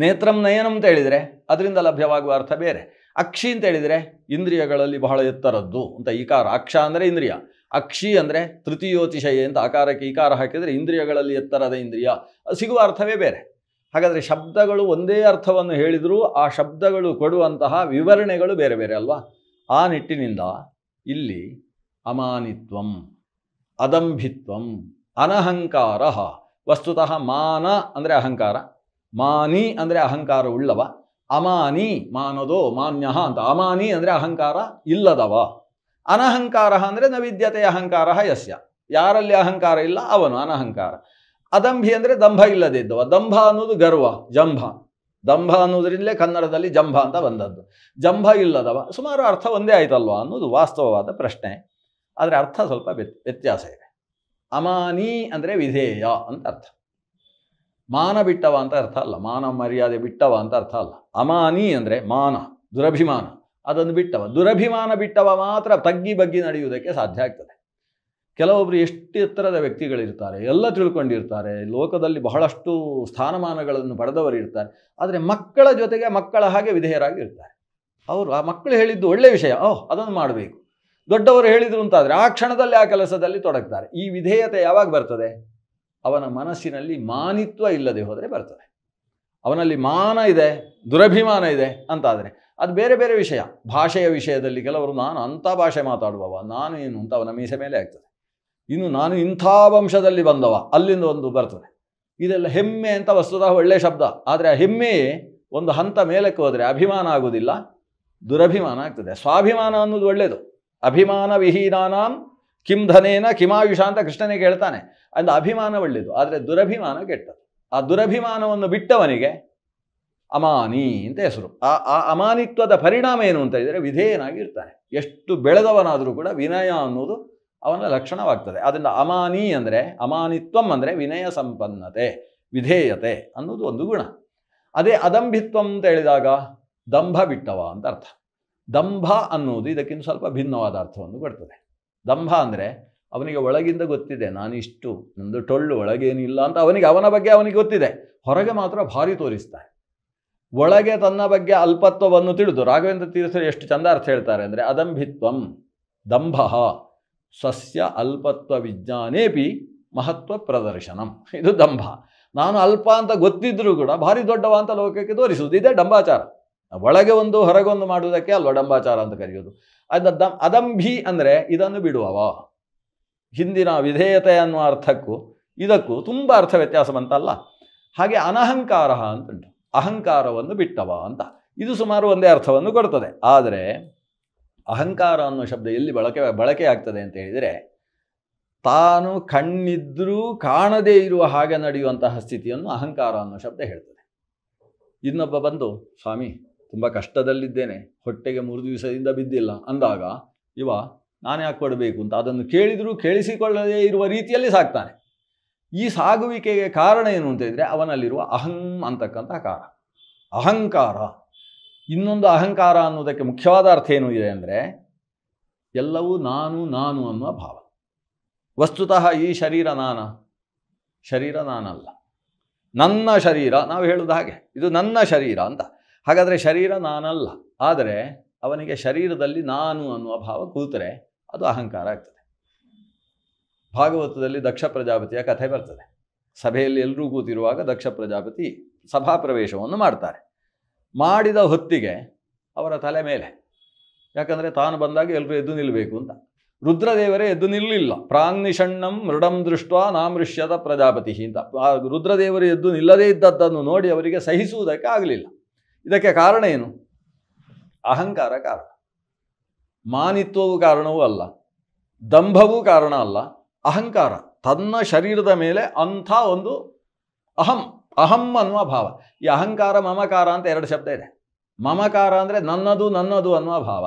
ನೇತ್ರಂ ನಯನಂ ಅಂತ ಹೇಳಿದರೆ ಅದರಿಂದ ಲಭ್ಯವಾಗುವ ಅರ್ಥ ಬೇರೆ ಅಕ್ಷಿ ಅಂತ ಹೇಳಿದರೆ ಇಂದ್ರಿಯಗಳಲ್ಲಿ ಬಹಳ ಎತ್ತರದ್ದು ಅಂತ ಈಕಾರ ಅಕ್ಷ ಅಂದರೆ ಇಂದ್ರಿಯ ಅಕ್ಷಿ ಅಂದರೆ ತೃತೀಯೋತಿಶಯ ಅಂತ ಆಕಾರಕ್ಕೆ ಈಕಾರ ಹಾಕಿದರೆ ಇಂದ್ರಿಯಗಳಲ್ಲಿ ಎತ್ತರದ ಇಂದ್ರಿಯ ಸಿಗುವ ಅರ್ಥವೇ ಬೇರೆ ಹಾಗಾದರೆ ಶಬ್ದಗಳು ಒಂದೇ ಅರ್ಥವನ್ನು ಹೇಳಿದರೂ ಆ ಶಬ್ದಗಳು ಕೊಡುವಂತಹ ವಿವರಣೆಗಳು ಬೇರೆ ಬೇರೆ ಅಲ್ವಾ ಆ ನಿಟ್ಟಿನಿಂದ ಇಲ್ಲಿ ಅಮಾನಿತ್ವಂ ಅದಂಭಿತ್ವಂ ಅನಹಂಕಾರ ವಸ್ತುತಃ ಮಾನ ಅಂದರೆ ಅಹಂಕಾರ ಮಾನಿ ಅಂದರೆ ಅಹಂಕಾರ ಉಳ್ಳವ ಅಮಾನಿ ಮಾನದೋ ಮಾನ್ಯ ಅಂತ ಅಮಾನಿ ಅಂದರೆ ಅಹಂಕಾರ ಇಲ್ಲದವ ಅನಹಂಕಾರ ಅಂದರೆ ನ ಅಹಂಕಾರ ಯಸ್ಯ ಯಾರಲ್ಲಿ ಅಹಂಕಾರ ಇಲ್ಲ ಅವನು ಅನಹಂಕಾರ ಅದಂಭಿ ಅಂದರೆ ದಂಭ ಇಲ್ಲದಿದ್ದವ ದಂಭ ಅನ್ನೋದು ಗರ್ವ ಜಂಭ ದಂಭ ಅನ್ನೋದ್ರಿಂದಲೇ ಕನ್ನಡದಲ್ಲಿ ಜಂಭ ಅಂತ ಬಂದದ್ದು ಜಂಭ ಇಲ್ಲದವ ಸುಮಾರು ಅರ್ಥ ಒಂದೇ ಆಯ್ತಲ್ವಾ ಅನ್ನೋದು ವಾಸ್ತವವಾದ ಪ್ರಶ್ನೆ ಆದರೆ ಅರ್ಥ ಸ್ವಲ್ಪ ವ್ಯತ್ಯಾಸ ಇದೆ ಅಮಾನಿ ಅಂದರೆ ವಿಧೇಯ ಅಂತ ಅರ್ಥ ಮಾನ ಬಿಟ್ಟವ ಅಂತ ಅರ್ಥ ಅಲ್ಲ ಮಾನ ಮರ್ಯಾದೆ ಬಿಟ್ಟವ ಅಂತ ಅರ್ಥ ಅಲ್ಲ ಅಮಾನಿ ಅಂದರೆ ಮಾನ ದುರಭಿಮಾನ ಅದನ್ನು ಬಿಟ್ಟವ ದುರಭಿಮಾನ ಬಿಟ್ಟವ ಮಾತ್ರ ತಗ್ಗಿ ಬಗ್ಗಿ ನಡೆಯುವುದಕ್ಕೆ ಸಾಧ್ಯ ಆಗ್ತದೆ ಕೆಲವೊಬ್ಬರು ಎಷ್ಟು ಎತ್ತರದ ವ್ಯಕ್ತಿಗಳಿರ್ತಾರೆ ಎಲ್ಲ ತಿಳ್ಕೊಂಡಿರ್ತಾರೆ ಲೋಕದಲ್ಲಿ ಬಹಳಷ್ಟು ಸ್ಥಾನಮಾನಗಳನ್ನು ಪಡೆದವರು ಇರ್ತಾರೆ ಆದರೆ ಮಕ್ಕಳ ಜೊತೆಗೆ ಮಕ್ಕಳ ಹಾಗೆ ವಿಧೇಯರಾಗಿ ಇರ್ತಾರೆ ಅವರು ಆ ಮಕ್ಕಳು ಹೇಳಿದ್ದು ಒಳ್ಳೆಯ ವಿಷಯ ಓಹ್ ಅದನ್ನು ಮಾಡಬೇಕು ದೊಡ್ಡವರು ಹೇಳಿದರು ಅಂತಾದರೆ ಆ ಕ್ಷಣದಲ್ಲಿ ಆ ಕೆಲಸದಲ್ಲಿ ತೊಡಗ್ತಾರೆ ಈ ವಿಧೇಯತೆ ಯಾವಾಗ ಬರ್ತದೆ ಅವನ ಮನಸ್ಸಿನಲ್ಲಿ ಮಾನಿತ್ವ ಇಲ್ಲದೆ ಹೋದರೆ ಬರ್ತದೆ ಅವನಲ್ಲಿ ಮಾನ ಇದೆ ದುರಭಿಮಾನ ಇದೆ ಅಂತಾದರೆ ಅದು ಬೇರೆ ಬೇರೆ ವಿಷಯ ಭಾಷೆಯ ವಿಷಯದಲ್ಲಿ ಕೆಲವರು ನಾನು ಅಂಥ ಭಾಷೆ ಮಾತಾಡುವವ ನಾನು ಏನು ಅಂತ ಅವನ ಮೀಸೆ ಮೇಲೆ ಆಗ್ತದೆ ಇನ್ನು ನಾನು ಇಂಥ ವಂಶದಲ್ಲಿ ಬಂದವ ಅಲ್ಲಿಂದ ಒಂದು ಬರ್ತದೆ ಇದೆಲ್ಲ ಹೆಮ್ಮೆ ಅಂತ ವಸ್ತುತಃ ಒಳ್ಳೆಯ ಶಬ್ದ ಆದರೆ ಆ ಹೆಮ್ಮೆಯೇ ಒಂದು ಹಂತ ಮೇಲಕ್ಕೆ ಹೋದರೆ ಅಭಿಮಾನ ಆಗೋದಿಲ್ಲ ದುರಭಿಮಾನ ಆಗ್ತದೆ ಸ್ವಾಭಿಮಾನ ಅನ್ನೋದು ಒಳ್ಳೆಯದು ಅಭಿಮಾನ ವಿಹೀನಾನಾಂ ಕಿಂ ಧನೇನ ಕಿಮಾಯುಷ ಅಂತ ಕೃಷ್ಣನೇ ಹೇಳ್ತಾನೆ ಅಂದ ಅಭಿಮಾನ ಒಳ್ಳೆಯದು ಆದರೆ ದುರಭಿಮಾನ ಕೆಟ್ಟದು ಆ ದುರಭಿಮಾನವನ್ನು ಬಿಟ್ಟವನಿಗೆ ಅಮಾನಿ ಅಂತ ಹೆಸರು ಆ ಆ ಅಮಾನಿತ್ವದ ಪರಿಣಾಮ ಏನು ಅಂತ ಇದ್ದರೆ ವಿಧೇಯನಾಗಿ ಇರ್ತಾನೆ ಎಷ್ಟು ಬೆಳೆದವನಾದರೂ ಕೂಡ ವಿನಯ ಅನ್ನೋದು ಅವನ ಲಕ್ಷಣವಾಗ್ತದೆ ಆದ್ದರಿಂದ ಅಮಾನಿ ಅಂದರೆ ಅಮಾನಿತ್ವಂ ಅಂದರೆ ವಿನಯ ಸಂಪನ್ನತೆ ವಿಧೇಯತೆ ಅನ್ನೋದು ಒಂದು ಗುಣ ಅದೇ ಅದಂಭಿತ್ವಂ ಅಂತ ಹೇಳಿದಾಗ ದಂಭ ಬಿಟ್ಟವ ಅಂತ ಅರ್ಥ ದಂಭ ಅನ್ನೋದು ಇದಕ್ಕಿಂತ ಸ್ವಲ್ಪ ಭಿನ್ನವಾದ ಅರ್ಥವನ್ನು ಕೊಡ್ತದೆ ದಂಭ ಅಂದರೆ ಅವನಿಗೆ ಒಳಗಿಂದ ಗೊತ್ತಿದೆ ನಾನಿಷ್ಟು ನಂದು ಟೊಳ್ಳು ಒಳಗೇನಿಲ್ಲ ಅಂತ ಅವನಿಗೆ ಅವನ ಬಗ್ಗೆ ಅವನಿಗೆ ಗೊತ್ತಿದೆ ಹೊರಗೆ ಮಾತ್ರ ಭಾರಿ ತೋರಿಸ್ತಾರೆ ಒಳಗೆ ತನ್ನ ಬಗ್ಗೆ ಅಲ್ಪತ್ವವನ್ನು ತಿಳಿದು ರಾಘವೇಂದ್ರ ತೀರ್ಥರು ಎಷ್ಟು ಚಂದ ಅರ್ಥ ಹೇಳ್ತಾರೆ ಅಂದರೆ ಅದಂಭಿತ್ವಂ ದಂಭ ಸಸ್ಯ ಅಲ್ಪತ್ವ ವಿಜ್ಞಾನೇಪಿ ಮಹತ್ವ ಪ್ರದರ್ಶನಂ ಇದು ದಂಭ ನಾನು ಅಲ್ಪ ಅಂತ ಗೊತ್ತಿದ್ದರೂ ಕೂಡ ಭಾರಿ ದೊಡ್ಡವ ಅಂತ ಲೋಕಕ್ಕೆ ತೋರಿಸುವುದು ಇದೇ ಡಂಬಾಚಾರ ಒಳಗೆ ಒಂದು ಹೊರಗೊಂದು ಮಾಡುವುದಕ್ಕೆ ಅಲ್ವಾ ಡಂಬಾಚಾರ ಅಂತ ಕರೆಯೋದು ಅದ ದ ಅದಂಭಿ ಅಂದರೆ ಇದನ್ನು ಬಿಡುವವ ಹಿಂದಿನ ವಿಧೇಯತೆ ಅನ್ನುವ ಅರ್ಥಕ್ಕೂ ಇದಕ್ಕೂ ತುಂಬ ಅರ್ಥ ವ್ಯತ್ಯಾಸ ಬಂತಲ್ಲ ಹಾಗೆ ಅನಹಂಕಾರ ಉಂಟು ಅಹಂಕಾರವನ್ನು ಬಿಟ್ಟವ ಅಂತ ಇದು ಸುಮಾರು ಒಂದೇ ಅರ್ಥವನ್ನು ಕೊಡ್ತದೆ ಆದರೆ ಅಹಂಕಾರ ಅನ್ನೋ ಶಬ್ದ ಎಲ್ಲಿ ಬಳಕೆ ಬಳಕೆ ಅಂತ ಹೇಳಿದರೆ ತಾನು ಕಣ್ಣಿದ್ರೂ ಕಾಣದೇ ಇರುವ ಹಾಗೆ ನಡೆಯುವಂತಹ ಸ್ಥಿತಿಯನ್ನು ಅಹಂಕಾರ ಅನ್ನೋ ಶಬ್ದ ಹೇಳ್ತದೆ ಇನ್ನೊಬ್ಬ ಬಂದು ಸ್ವಾಮಿ ತುಂಬ ಕಷ್ಟದಲ್ಲಿದ್ದೇನೆ ಹೊಟ್ಟೆಗೆ ಮೂರು ದಿವಸದಿಂದ ಬಿದ್ದಿಲ್ಲ ಅಂದಾಗ ಇವ ನಾನು ಯಾಕೆ ಕೊಡಬೇಕು ಅಂತ ಅದನ್ನು ಕೇಳಿದರೂ ಕೇಳಿಸಿಕೊಳ್ಳದೇ ಇರುವ ರೀತಿಯಲ್ಲಿ ಸಾಕ್ತಾನೆ ಈ ಸಾಗುವಿಕೆಗೆ ಕಾರಣ ಏನು ಅಂತ ಹೇಳಿದರೆ ಅವನಲ್ಲಿರುವ ಅಹಂ ಅಂತಕ್ಕಂಥ ಕಾರ ಅಹಂಕಾರ ಇನ್ನೊಂದು ಅಹಂಕಾರ ಅನ್ನೋದಕ್ಕೆ ಮುಖ್ಯವಾದ ಅರ್ಥ ಏನು ಇದೆ ಅಂದರೆ ಎಲ್ಲವೂ ನಾನು ನಾನು ಅನ್ನುವ ಭಾವ ವಸ್ತುತಃ ಈ ಶರೀರ ನಾನ ಶರೀರ ನಾನಲ್ಲ ನನ್ನ ಶರೀರ ನಾವು ಹೇಳೋದು ಹಾಗೆ ಇದು ನನ್ನ ಶರೀರ ಅಂತ ಹಾಗಾದರೆ ಶರೀರ ನಾನಲ್ಲ ಆದರೆ ಅವನಿಗೆ ಶರೀರದಲ್ಲಿ ನಾನು ಅನ್ನುವ ಭಾವ ಕೂತರೆ ಅದು ಅಹಂಕಾರ ಆಗ್ತದೆ ಭಾಗವತದಲ್ಲಿ ದಕ್ಷ ಪ್ರಜಾಪತಿಯ ಕಥೆ ಬರ್ತದೆ ಸಭೆಯಲ್ಲಿ ಎಲ್ಲರೂ ಕೂತಿರುವಾಗ ದಕ್ಷ ಪ್ರಜಾಪತಿ ಪ್ರವೇಶವನ್ನು ಮಾಡ್ತಾರೆ ಮಾಡಿದ ಹೊತ್ತಿಗೆ ಅವರ ತಲೆ ಮೇಲೆ ಯಾಕಂದರೆ ತಾನು ಬಂದಾಗ ಎಲ್ಲರೂ ಎದ್ದು ನಿಲ್ಲಬೇಕು ಅಂತ ರುದ್ರದೇವರೇ ಎದ್ದು ನಿಲ್ಲಲಿಲ್ಲ ಪ್ರಾಂಗ್ನಿಷಣ್ಣಂ ಮೃಡಂ ದೃಷ್ಟ ನಾಮೃಷ್ಯದ ಪ್ರಜಾಪತಿ ಅಂತ ಆ ರುದ್ರದೇವರು ಎದ್ದು ನಿಲ್ಲದೇ ಇದ್ದದ್ದನ್ನು ನೋಡಿ ಅವರಿಗೆ ಸಹಿಸುವುದಕ್ಕೆ ಆಗಲಿಲ್ಲ ಇದಕ್ಕೆ ಕಾರಣ ಏನು ಅಹಂಕಾರ ಕಾರಣ ಮಾನಿತ್ವವು ಕಾರಣವೂ ಅಲ್ಲ ದಂಭವೂ ಕಾರಣ ಅಲ್ಲ ಅಹಂಕಾರ ತನ್ನ ಶರೀರದ ಮೇಲೆ ಅಂಥ ಒಂದು ಅಹಂ ಅಹಂ ಅನ್ನುವ ಭಾವ ಈ ಅಹಂಕಾರ ಮಮಕಾರ ಅಂತ ಎರಡು ಶಬ್ದ ಇದೆ ಮಮಕಾರ ಅಂದರೆ ನನ್ನದು ನನ್ನದು ಅನ್ನುವ ಭಾವ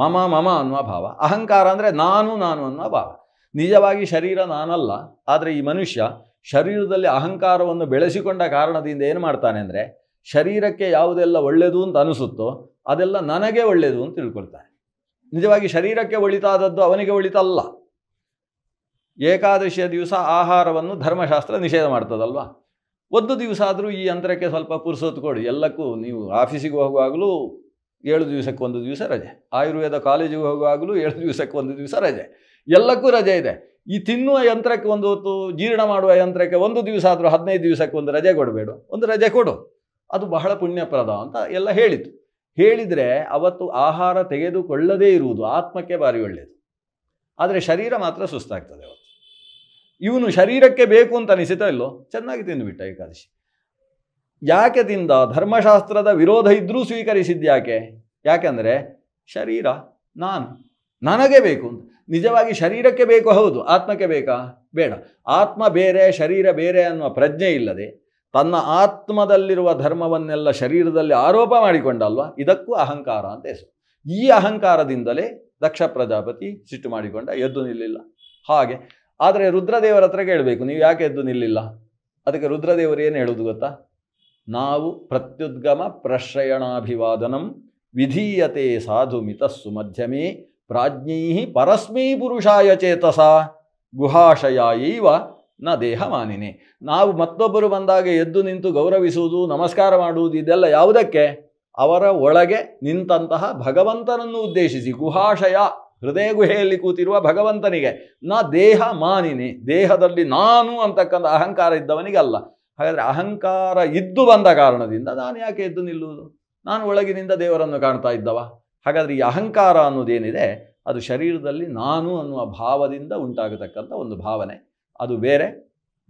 ಮಮ ಮಮ ಅನ್ನುವ ಭಾವ ಅಹಂಕಾರ ಅಂದರೆ ನಾನು ನಾನು ಅನ್ನುವ ಭಾವ ನಿಜವಾಗಿ ಶರೀರ ನಾನಲ್ಲ ಆದರೆ ಈ ಮನುಷ್ಯ ಶರೀರದಲ್ಲಿ ಅಹಂಕಾರವನ್ನು ಬೆಳೆಸಿಕೊಂಡ ಕಾರಣದಿಂದ ಏನು ಮಾಡ್ತಾನೆ ಅಂದರೆ ಶರೀರಕ್ಕೆ ಯಾವುದೆಲ್ಲ ಒಳ್ಳೆಯದು ಅಂತ ಅನಿಸುತ್ತೋ ಅದೆಲ್ಲ ನನಗೆ ಒಳ್ಳೆಯದು ಅಂತ ತಿಳ್ಕೊಳ್ತಾನೆ ನಿಜವಾಗಿ ಶರೀರಕ್ಕೆ ಒಳಿತಾದದ್ದು ಅವನಿಗೆ ಒಳಿತಲ್ಲ ಏಕಾದಶಿಯ ದಿವಸ ಆಹಾರವನ್ನು ಧರ್ಮಶಾಸ್ತ್ರ ನಿಷೇಧ ಮಾಡ್ತದಲ್ವಾ ಒಂದು ದಿವಸ ಆದರೂ ಈ ಯಂತ್ರಕ್ಕೆ ಸ್ವಲ್ಪ ಪುರುಸೊತ್ತು ಕೊಡಿ ಎಲ್ಲಕ್ಕೂ ನೀವು ಆಫೀಸಿಗೆ ಹೋಗುವಾಗಲೂ ಏಳು ದಿವಸಕ್ಕೆ ಒಂದು ದಿವಸ ರಜೆ ಆಯುರ್ವೇದ ಕಾಲೇಜಿಗೆ ಹೋಗುವಾಗಲೂ ಏಳು ದಿವಸಕ್ಕೆ ಒಂದು ದಿವಸ ರಜೆ ಎಲ್ಲಕ್ಕೂ ರಜೆ ಇದೆ ಈ ತಿನ್ನುವ ಯಂತ್ರಕ್ಕೆ ಒಂದು ಹೊತ್ತು ಜೀರ್ಣ ಮಾಡುವ ಯಂತ್ರಕ್ಕೆ ಒಂದು ದಿವಸ ಆದರೂ ಹದಿನೈದು ದಿವಸಕ್ಕೆ ಒಂದು ರಜೆ ಕೊಡಬೇಡು ಒಂದು ರಜೆ ಕೊಡು ಅದು ಬಹಳ ಪುಣ್ಯಪ್ರದ ಅಂತ ಎಲ್ಲ ಹೇಳಿತು ಹೇಳಿದರೆ ಅವತ್ತು ಆಹಾರ ತೆಗೆದುಕೊಳ್ಳದೇ ಇರುವುದು ಆತ್ಮಕ್ಕೆ ಭಾರಿ ಒಳ್ಳೆಯದು ಆದರೆ ಶರೀರ ಮಾತ್ರ ಸುಸ್ತಾಗ್ತದೆ ಅವತ್ತು ಇವನು ಶರೀರಕ್ಕೆ ಬೇಕು ಅಂತ ಅನಿಸಿತಾ ಇಲ್ಲೋ ಚೆನ್ನಾಗಿ ತಿಂದುಬಿಟ್ಟ ಏಕಾದಶಿ ಯಾಕೆ ತಿಂದ ಧರ್ಮಶಾಸ್ತ್ರದ ವಿರೋಧ ಇದ್ದರೂ ಸ್ವೀಕರಿಸಿದ್ಯಾಕೆ ಯಾಕೆಂದರೆ ಶರೀರ ನಾನು ನನಗೆ ಬೇಕು ಅಂತ ನಿಜವಾಗಿ ಶರೀರಕ್ಕೆ ಬೇಕು ಹೌದು ಆತ್ಮಕ್ಕೆ ಬೇಕಾ ಬೇಡ ಆತ್ಮ ಬೇರೆ ಶರೀರ ಬೇರೆ ಅನ್ನುವ ಪ್ರಜ್ಞೆ ಇಲ್ಲದೆ ತನ್ನ ಆತ್ಮದಲ್ಲಿರುವ ಧರ್ಮವನ್ನೆಲ್ಲ ಶರೀರದಲ್ಲಿ ಆರೋಪ ಮಾಡಿಕೊಂಡಲ್ವಾ ಇದಕ್ಕೂ ಅಹಂಕಾರ ಅಂತ ಹೆಸರು ಈ ಅಹಂಕಾರದಿಂದಲೇ ದಕ್ಷ ಪ್ರಜಾಪತಿ ಸಿಟ್ಟು ಮಾಡಿಕೊಂಡ ಎದ್ದು ನಿಲ್ಲಿಲ್ಲ ಹಾಗೆ ಆದರೆ ರುದ್ರದೇವರ ಹತ್ರ ಕೇಳಬೇಕು ನೀವು ಯಾಕೆ ಎದ್ದು ನಿಲ್ಲಿಲ್ಲ ಅದಕ್ಕೆ ರುದ್ರದೇವರು ಏನು ಹೇಳೋದು ಗೊತ್ತಾ ನಾವು ಪ್ರತ್ಯುದ್ಗಮ ಪ್ರಶ್ರಯಣಾಭಿವಾದನಂ ವಿಧೀಯತೆ ಸಾಧು ಮಿತಸ್ಸು ಮಧ್ಯಮೇ ಪ್ರಾಜ್ಞೈ ಪರಸ್ಮೈ ಪುರುಷಾಯ ಚೇತಸ ಗುಹಾಶಯ ಇವ ನ ದೇಹಮಾನಿನಿ ನಾವು ಮತ್ತೊಬ್ಬರು ಬಂದಾಗ ಎದ್ದು ನಿಂತು ಗೌರವಿಸುವುದು ನಮಸ್ಕಾರ ಮಾಡುವುದು ಇದೆಲ್ಲ ಯಾವುದಕ್ಕೆ ಅವರ ಒಳಗೆ ನಿಂತಹ ಭಗವಂತನನ್ನು ಉದ್ದೇಶಿಸಿ ಗುಹಾಶಯ ಹೃದಯ ಗುಹೆಯಲ್ಲಿ ಕೂತಿರುವ ಭಗವಂತನಿಗೆ ನ ದೇಹ ಮಾನಿನಿ ದೇಹದಲ್ಲಿ ನಾನು ಅಂತಕ್ಕಂಥ ಅಹಂಕಾರ ಇದ್ದವನಿಗೆ ಅಲ್ಲ ಹಾಗಾದರೆ ಅಹಂಕಾರ ಇದ್ದು ಬಂದ ಕಾರಣದಿಂದ ನಾನು ಯಾಕೆ ಎದ್ದು ನಿಲ್ಲುವುದು ನಾನು ಒಳಗಿನಿಂದ ದೇವರನ್ನು ಕಾಣ್ತಾ ಇದ್ದವ ಹಾಗಾದರೆ ಈ ಅಹಂಕಾರ ಅನ್ನೋದೇನಿದೆ ಅದು ಶರೀರದಲ್ಲಿ ನಾನು ಅನ್ನುವ ಭಾವದಿಂದ ಉಂಟಾಗತಕ್ಕಂಥ ಒಂದು ಭಾವನೆ ಅದು ಬೇರೆ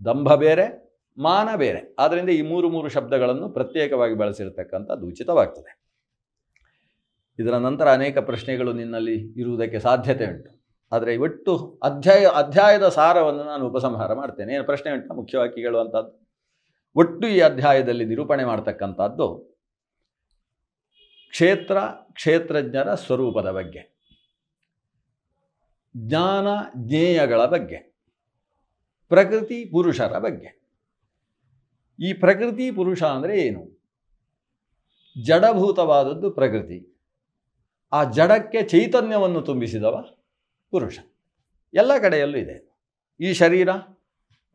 ದಂಭ ಬೇರೆ ಮಾನ ಬೇರೆ ಆದ್ದರಿಂದ ಈ ಮೂರು ಮೂರು ಶಬ್ದಗಳನ್ನು ಪ್ರತ್ಯೇಕವಾಗಿ ಬಳಸಿರತಕ್ಕಂಥದ್ದು ಉಚಿತವಾಗ್ತದೆ ಇದರ ನಂತರ ಅನೇಕ ಪ್ರಶ್ನೆಗಳು ನಿನ್ನಲ್ಲಿ ಇರುವುದಕ್ಕೆ ಸಾಧ್ಯತೆ ಉಂಟು ಆದರೆ ಒಟ್ಟು ಅಧ್ಯಾಯ ಅಧ್ಯಾಯದ ಸಾರವನ್ನು ನಾನು ಉಪಸಂಹಾರ ಮಾಡ್ತೇನೆ ಏನು ಪ್ರಶ್ನೆ ಉಂಟು ಮುಖ್ಯವಾಗಿ ಕೇಳುವಂಥದ್ದು ಒಟ್ಟು ಈ ಅಧ್ಯಾಯದಲ್ಲಿ ನಿರೂಪಣೆ ಮಾಡ್ತಕ್ಕಂಥದ್ದು ಕ್ಷೇತ್ರ ಕ್ಷೇತ್ರಜ್ಞರ ಸ್ವರೂಪದ ಬಗ್ಗೆ ಜ್ಞಾನ ಜ್ಞೇಯಗಳ ಬಗ್ಗೆ ಪ್ರಕೃತಿ ಪುರುಷರ ಬಗ್ಗೆ ಈ ಪ್ರಕೃತಿ ಪುರುಷ ಅಂದರೆ ಏನು ಜಡಭೂತವಾದದ್ದು ಪ್ರಕೃತಿ ಆ ಜಡಕ್ಕೆ ಚೈತನ್ಯವನ್ನು ತುಂಬಿಸಿದವ ಪುರುಷ ಎಲ್ಲ ಕಡೆಯಲ್ಲೂ ಇದೆ ಈ ಶರೀರ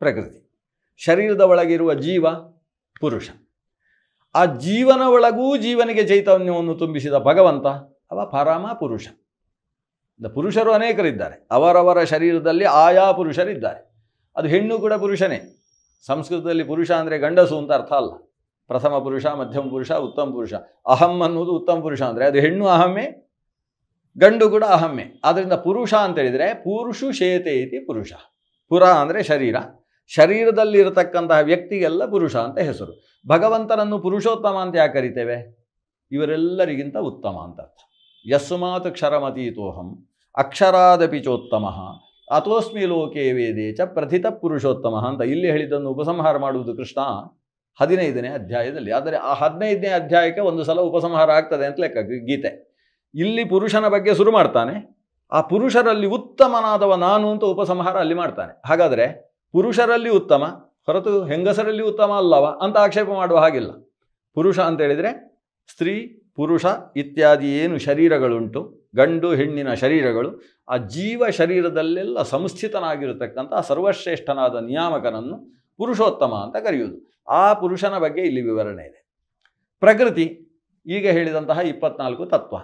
ಪ್ರಕೃತಿ ಶರೀರದ ಒಳಗಿರುವ ಜೀವ ಪುರುಷ ಆ ಜೀವನ ಒಳಗೂ ಜೀವನಿಗೆ ಚೈತನ್ಯವನ್ನು ತುಂಬಿಸಿದ ಭಗವಂತ ಅವ ಪರಮ ಪುರುಷ ಪುರುಷರು ಅನೇಕರಿದ್ದಾರೆ ಅವರವರ ಶರೀರದಲ್ಲಿ ಆಯಾ ಪುರುಷರಿದ್ದಾರೆ ಅದು ಹೆಣ್ಣು ಕೂಡ ಪುರುಷನೇ ಸಂಸ್ಕೃತದಲ್ಲಿ ಪುರುಷ ಅಂದರೆ ಗಂಡಸು ಅಂತ ಅರ್ಥ ಅಲ್ಲ ಪ್ರಥಮ ಪುರುಷ ಮಧ್ಯಮ ಪುರುಷ ಉತ್ತಮ ಪುರುಷ ಅಹಂ ಅನ್ನುವುದು ಉತ್ತಮ ಪುರುಷ ಅಂದರೆ ಅದು ಹೆಣ್ಣು ಅಹಮ್ಮೆ ಗಂಡು ಕೂಡ ಅಹಮ್ಮೆ ಆದ್ದರಿಂದ ಪುರುಷ ಹೇಳಿದರೆ ಪುರುಷು ಶೇತೆ ಇತಿ ಪುರುಷ ಪುರ ಅಂದರೆ ಶರೀರ ಶರೀರದಲ್ಲಿರತಕ್ಕಂತಹ ವ್ಯಕ್ತಿಗೆಲ್ಲ ಪುರುಷ ಅಂತ ಹೆಸರು ಭಗವಂತನನ್ನು ಪುರುಷೋತ್ತಮ ಅಂತ ಯಾಕೆ ಕರಿತೇವೆ ಇವರೆಲ್ಲರಿಗಿಂತ ಉತ್ತಮ ಅಂತ ಅರ್ಥ ಯಸ್ಮಾತ್ ಕ್ಷರಮತೀತೋಹಂ ಅಕ್ಷರಾದಪಿ ಚೋತ್ತಮಃ ಅಥೋಸ್ಮಿ ಲೋಕೆ ವೇದೆ ಚ ಪ್ರಥಿತ ಪುರುಷೋತ್ತಮ ಅಂತ ಇಲ್ಲಿ ಹೇಳಿದ್ದನ್ನು ಉಪಸಂಹಾರ ಮಾಡುವುದು ಕೃಷ್ಣ ಹದಿನೈದನೇ ಅಧ್ಯಾಯದಲ್ಲಿ ಆದರೆ ಆ ಹದಿನೈದನೇ ಅಧ್ಯಾಯಕ್ಕೆ ಒಂದು ಸಲ ಉಪಸಂಹಾರ ಆಗ್ತದೆ ಅಂತ ಲೆಕ್ಕ ಗೀತೆ ಇಲ್ಲಿ ಪುರುಷನ ಬಗ್ಗೆ ಶುರು ಮಾಡ್ತಾನೆ ಆ ಪುರುಷರಲ್ಲಿ ಉತ್ತಮನಾದವ ನಾನು ಅಂತ ಉಪಸಂಹಾರ ಅಲ್ಲಿ ಮಾಡ್ತಾನೆ ಹಾಗಾದರೆ ಪುರುಷರಲ್ಲಿ ಉತ್ತಮ ಹೊರತು ಹೆಂಗಸರಲ್ಲಿ ಉತ್ತಮ ಅಲ್ಲವ ಅಂತ ಆಕ್ಷೇಪ ಮಾಡುವ ಹಾಗಿಲ್ಲ ಪುರುಷ ಅಂತ ಹೇಳಿದರೆ ಸ್ತ್ರೀ ಪುರುಷ ಇತ್ಯಾದಿ ಏನು ಶರೀರಗಳುಂಟು ಗಂಡು ಹೆಣ್ಣಿನ ಶರೀರಗಳು ಆ ಜೀವ ಶರೀರದಲ್ಲೆಲ್ಲ ಸಂಸ್ಥಿತನಾಗಿರತಕ್ಕಂಥ ಸರ್ವಶ್ರೇಷ್ಠನಾದ ನಿಯಾಮಕನನ್ನು ಪುರುಷೋತ್ತಮ ಅಂತ ಕರೆಯುವುದು ಆ ಪುರುಷನ ಬಗ್ಗೆ ಇಲ್ಲಿ ವಿವರಣೆ ಇದೆ ಪ್ರಕೃತಿ ಈಗ ಹೇಳಿದಂತಹ ಇಪ್ಪತ್ನಾಲ್ಕು ತತ್ವ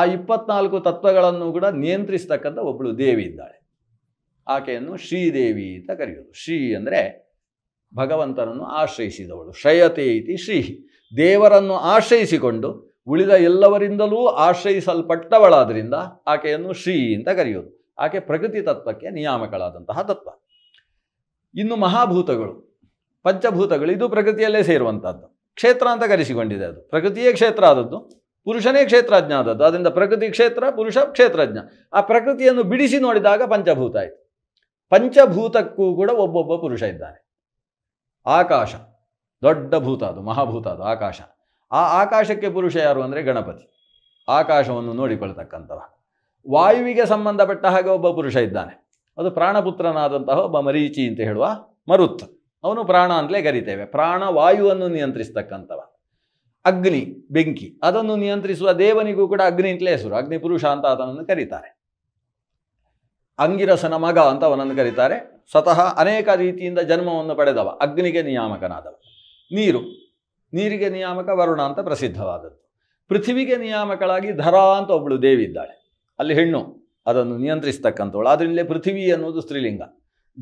ಆ ಇಪ್ಪತ್ನಾಲ್ಕು ತತ್ವಗಳನ್ನು ಕೂಡ ನಿಯಂತ್ರಿಸ್ತಕ್ಕಂಥ ಒಬ್ಬಳು ದೇವಿ ಇದ್ದಾಳೆ ಆಕೆಯನ್ನು ಶ್ರೀದೇವಿ ಅಂತ ಕರೆಯೋದು ಶ್ರೀ ಅಂದರೆ ಭಗವಂತನನ್ನು ಆಶ್ರಯಿಸಿದವಳು ಶ್ರಯತೆ ಇತಿ ಶ್ರೀ ದೇವರನ್ನು ಆಶ್ರಯಿಸಿಕೊಂಡು ಉಳಿದ ಎಲ್ಲವರಿಂದಲೂ ಆಶ್ರಯಿಸಲ್ಪಟ್ಟವಳಾದ್ದರಿಂದ ಆಕೆಯನ್ನು ಶ್ರೀ ಅಂತ ಕರೆಯೋದು ಆಕೆ ಪ್ರಕೃತಿ ತತ್ವಕ್ಕೆ ನಿಯಾಮಕಳಾದಂತಹ ತತ್ವ ಇನ್ನು ಮಹಾಭೂತಗಳು ಪಂಚಭೂತಗಳು ಇದು ಪ್ರಕೃತಿಯಲ್ಲೇ ಸೇರುವಂಥದ್ದು ಕ್ಷೇತ್ರ ಅಂತ ಕರೆಸಿಕೊಂಡಿದೆ ಅದು ಪ್ರಕೃತಿಯೇ ಕ್ಷೇತ್ರ ಆದದ್ದು ಪುರುಷನೇ ಕ್ಷೇತ್ರಜ್ಞ ಆದದ್ದು ಅದರಿಂದ ಪ್ರಕೃತಿ ಕ್ಷೇತ್ರ ಪುರುಷ ಕ್ಷೇತ್ರಜ್ಞ ಆ ಪ್ರಕೃತಿಯನ್ನು ಬಿಡಿಸಿ ನೋಡಿದಾಗ ಪಂಚಭೂತ ಆಯಿತು ಪಂಚಭೂತಕ್ಕೂ ಕೂಡ ಒಬ್ಬೊಬ್ಬ ಪುರುಷ ಇದ್ದಾನೆ ಆಕಾಶ ದೊಡ್ಡ ಭೂತ ಅದು ಮಹಾಭೂತ ಅದು ಆಕಾಶ ಆ ಆಕಾಶಕ್ಕೆ ಪುರುಷ ಯಾರು ಅಂದರೆ ಗಣಪತಿ ಆಕಾಶವನ್ನು ನೋಡಿಕೊಳ್ತಕ್ಕಂಥವ ವಾಯುವಿಗೆ ಸಂಬಂಧಪಟ್ಟ ಹಾಗೆ ಒಬ್ಬ ಪುರುಷ ಇದ್ದಾನೆ ಅದು ಪ್ರಾಣಪುತ್ರನಾದಂತಹ ಒಬ್ಬ ಮರೀಚಿ ಅಂತ ಹೇಳುವ ಮರುತ್ ಅವನು ಪ್ರಾಣ ಅಂತಲೇ ಕರಿತೇವೆ ಪ್ರಾಣ ವಾಯುವನ್ನು ನಿಯಂತ್ರಿಸ್ತಕ್ಕಂಥವ ಅಗ್ನಿ ಬೆಂಕಿ ಅದನ್ನು ನಿಯಂತ್ರಿಸುವ ದೇವನಿಗೂ ಕೂಡ ಅಗ್ನಿ ಅಂತಲೇ ಹೆಸರು ಅಗ್ನಿ ಪುರುಷ ಅಂತ ಅದನ್ನು ಕರೀತಾರೆ ಅಂಗಿರಸನ ಮಗ ಅಂತ ಅವನನ್ನು ಕರೀತಾರೆ ಸ್ವತಃ ಅನೇಕ ರೀತಿಯಿಂದ ಜನ್ಮವನ್ನು ಪಡೆದವ ಅಗ್ನಿಗೆ ನಿಯಾಮಕನಾದವ ನೀರು ನೀರಿಗೆ ನಿಯಾಮಕ ವರುಣ ಅಂತ ಪ್ರಸಿದ್ಧವಾದದ್ದು ಪೃಥ್ವಿಗೆ ನಿಯಾಮಕಳಾಗಿ ಧರಾ ಅಂತ ಒಬ್ಬಳು ದೇವಿ ಇದ್ದಾಳೆ ಅಲ್ಲಿ ಹೆಣ್ಣು ಅದನ್ನು ನಿಯಂತ್ರಿಸ್ತಕ್ಕಂಥವಳು ಅದರಿಂದಲೇ ಪೃಥ್ವಿ ಅನ್ನೋದು ಸ್ತ್ರೀಲಿಂಗ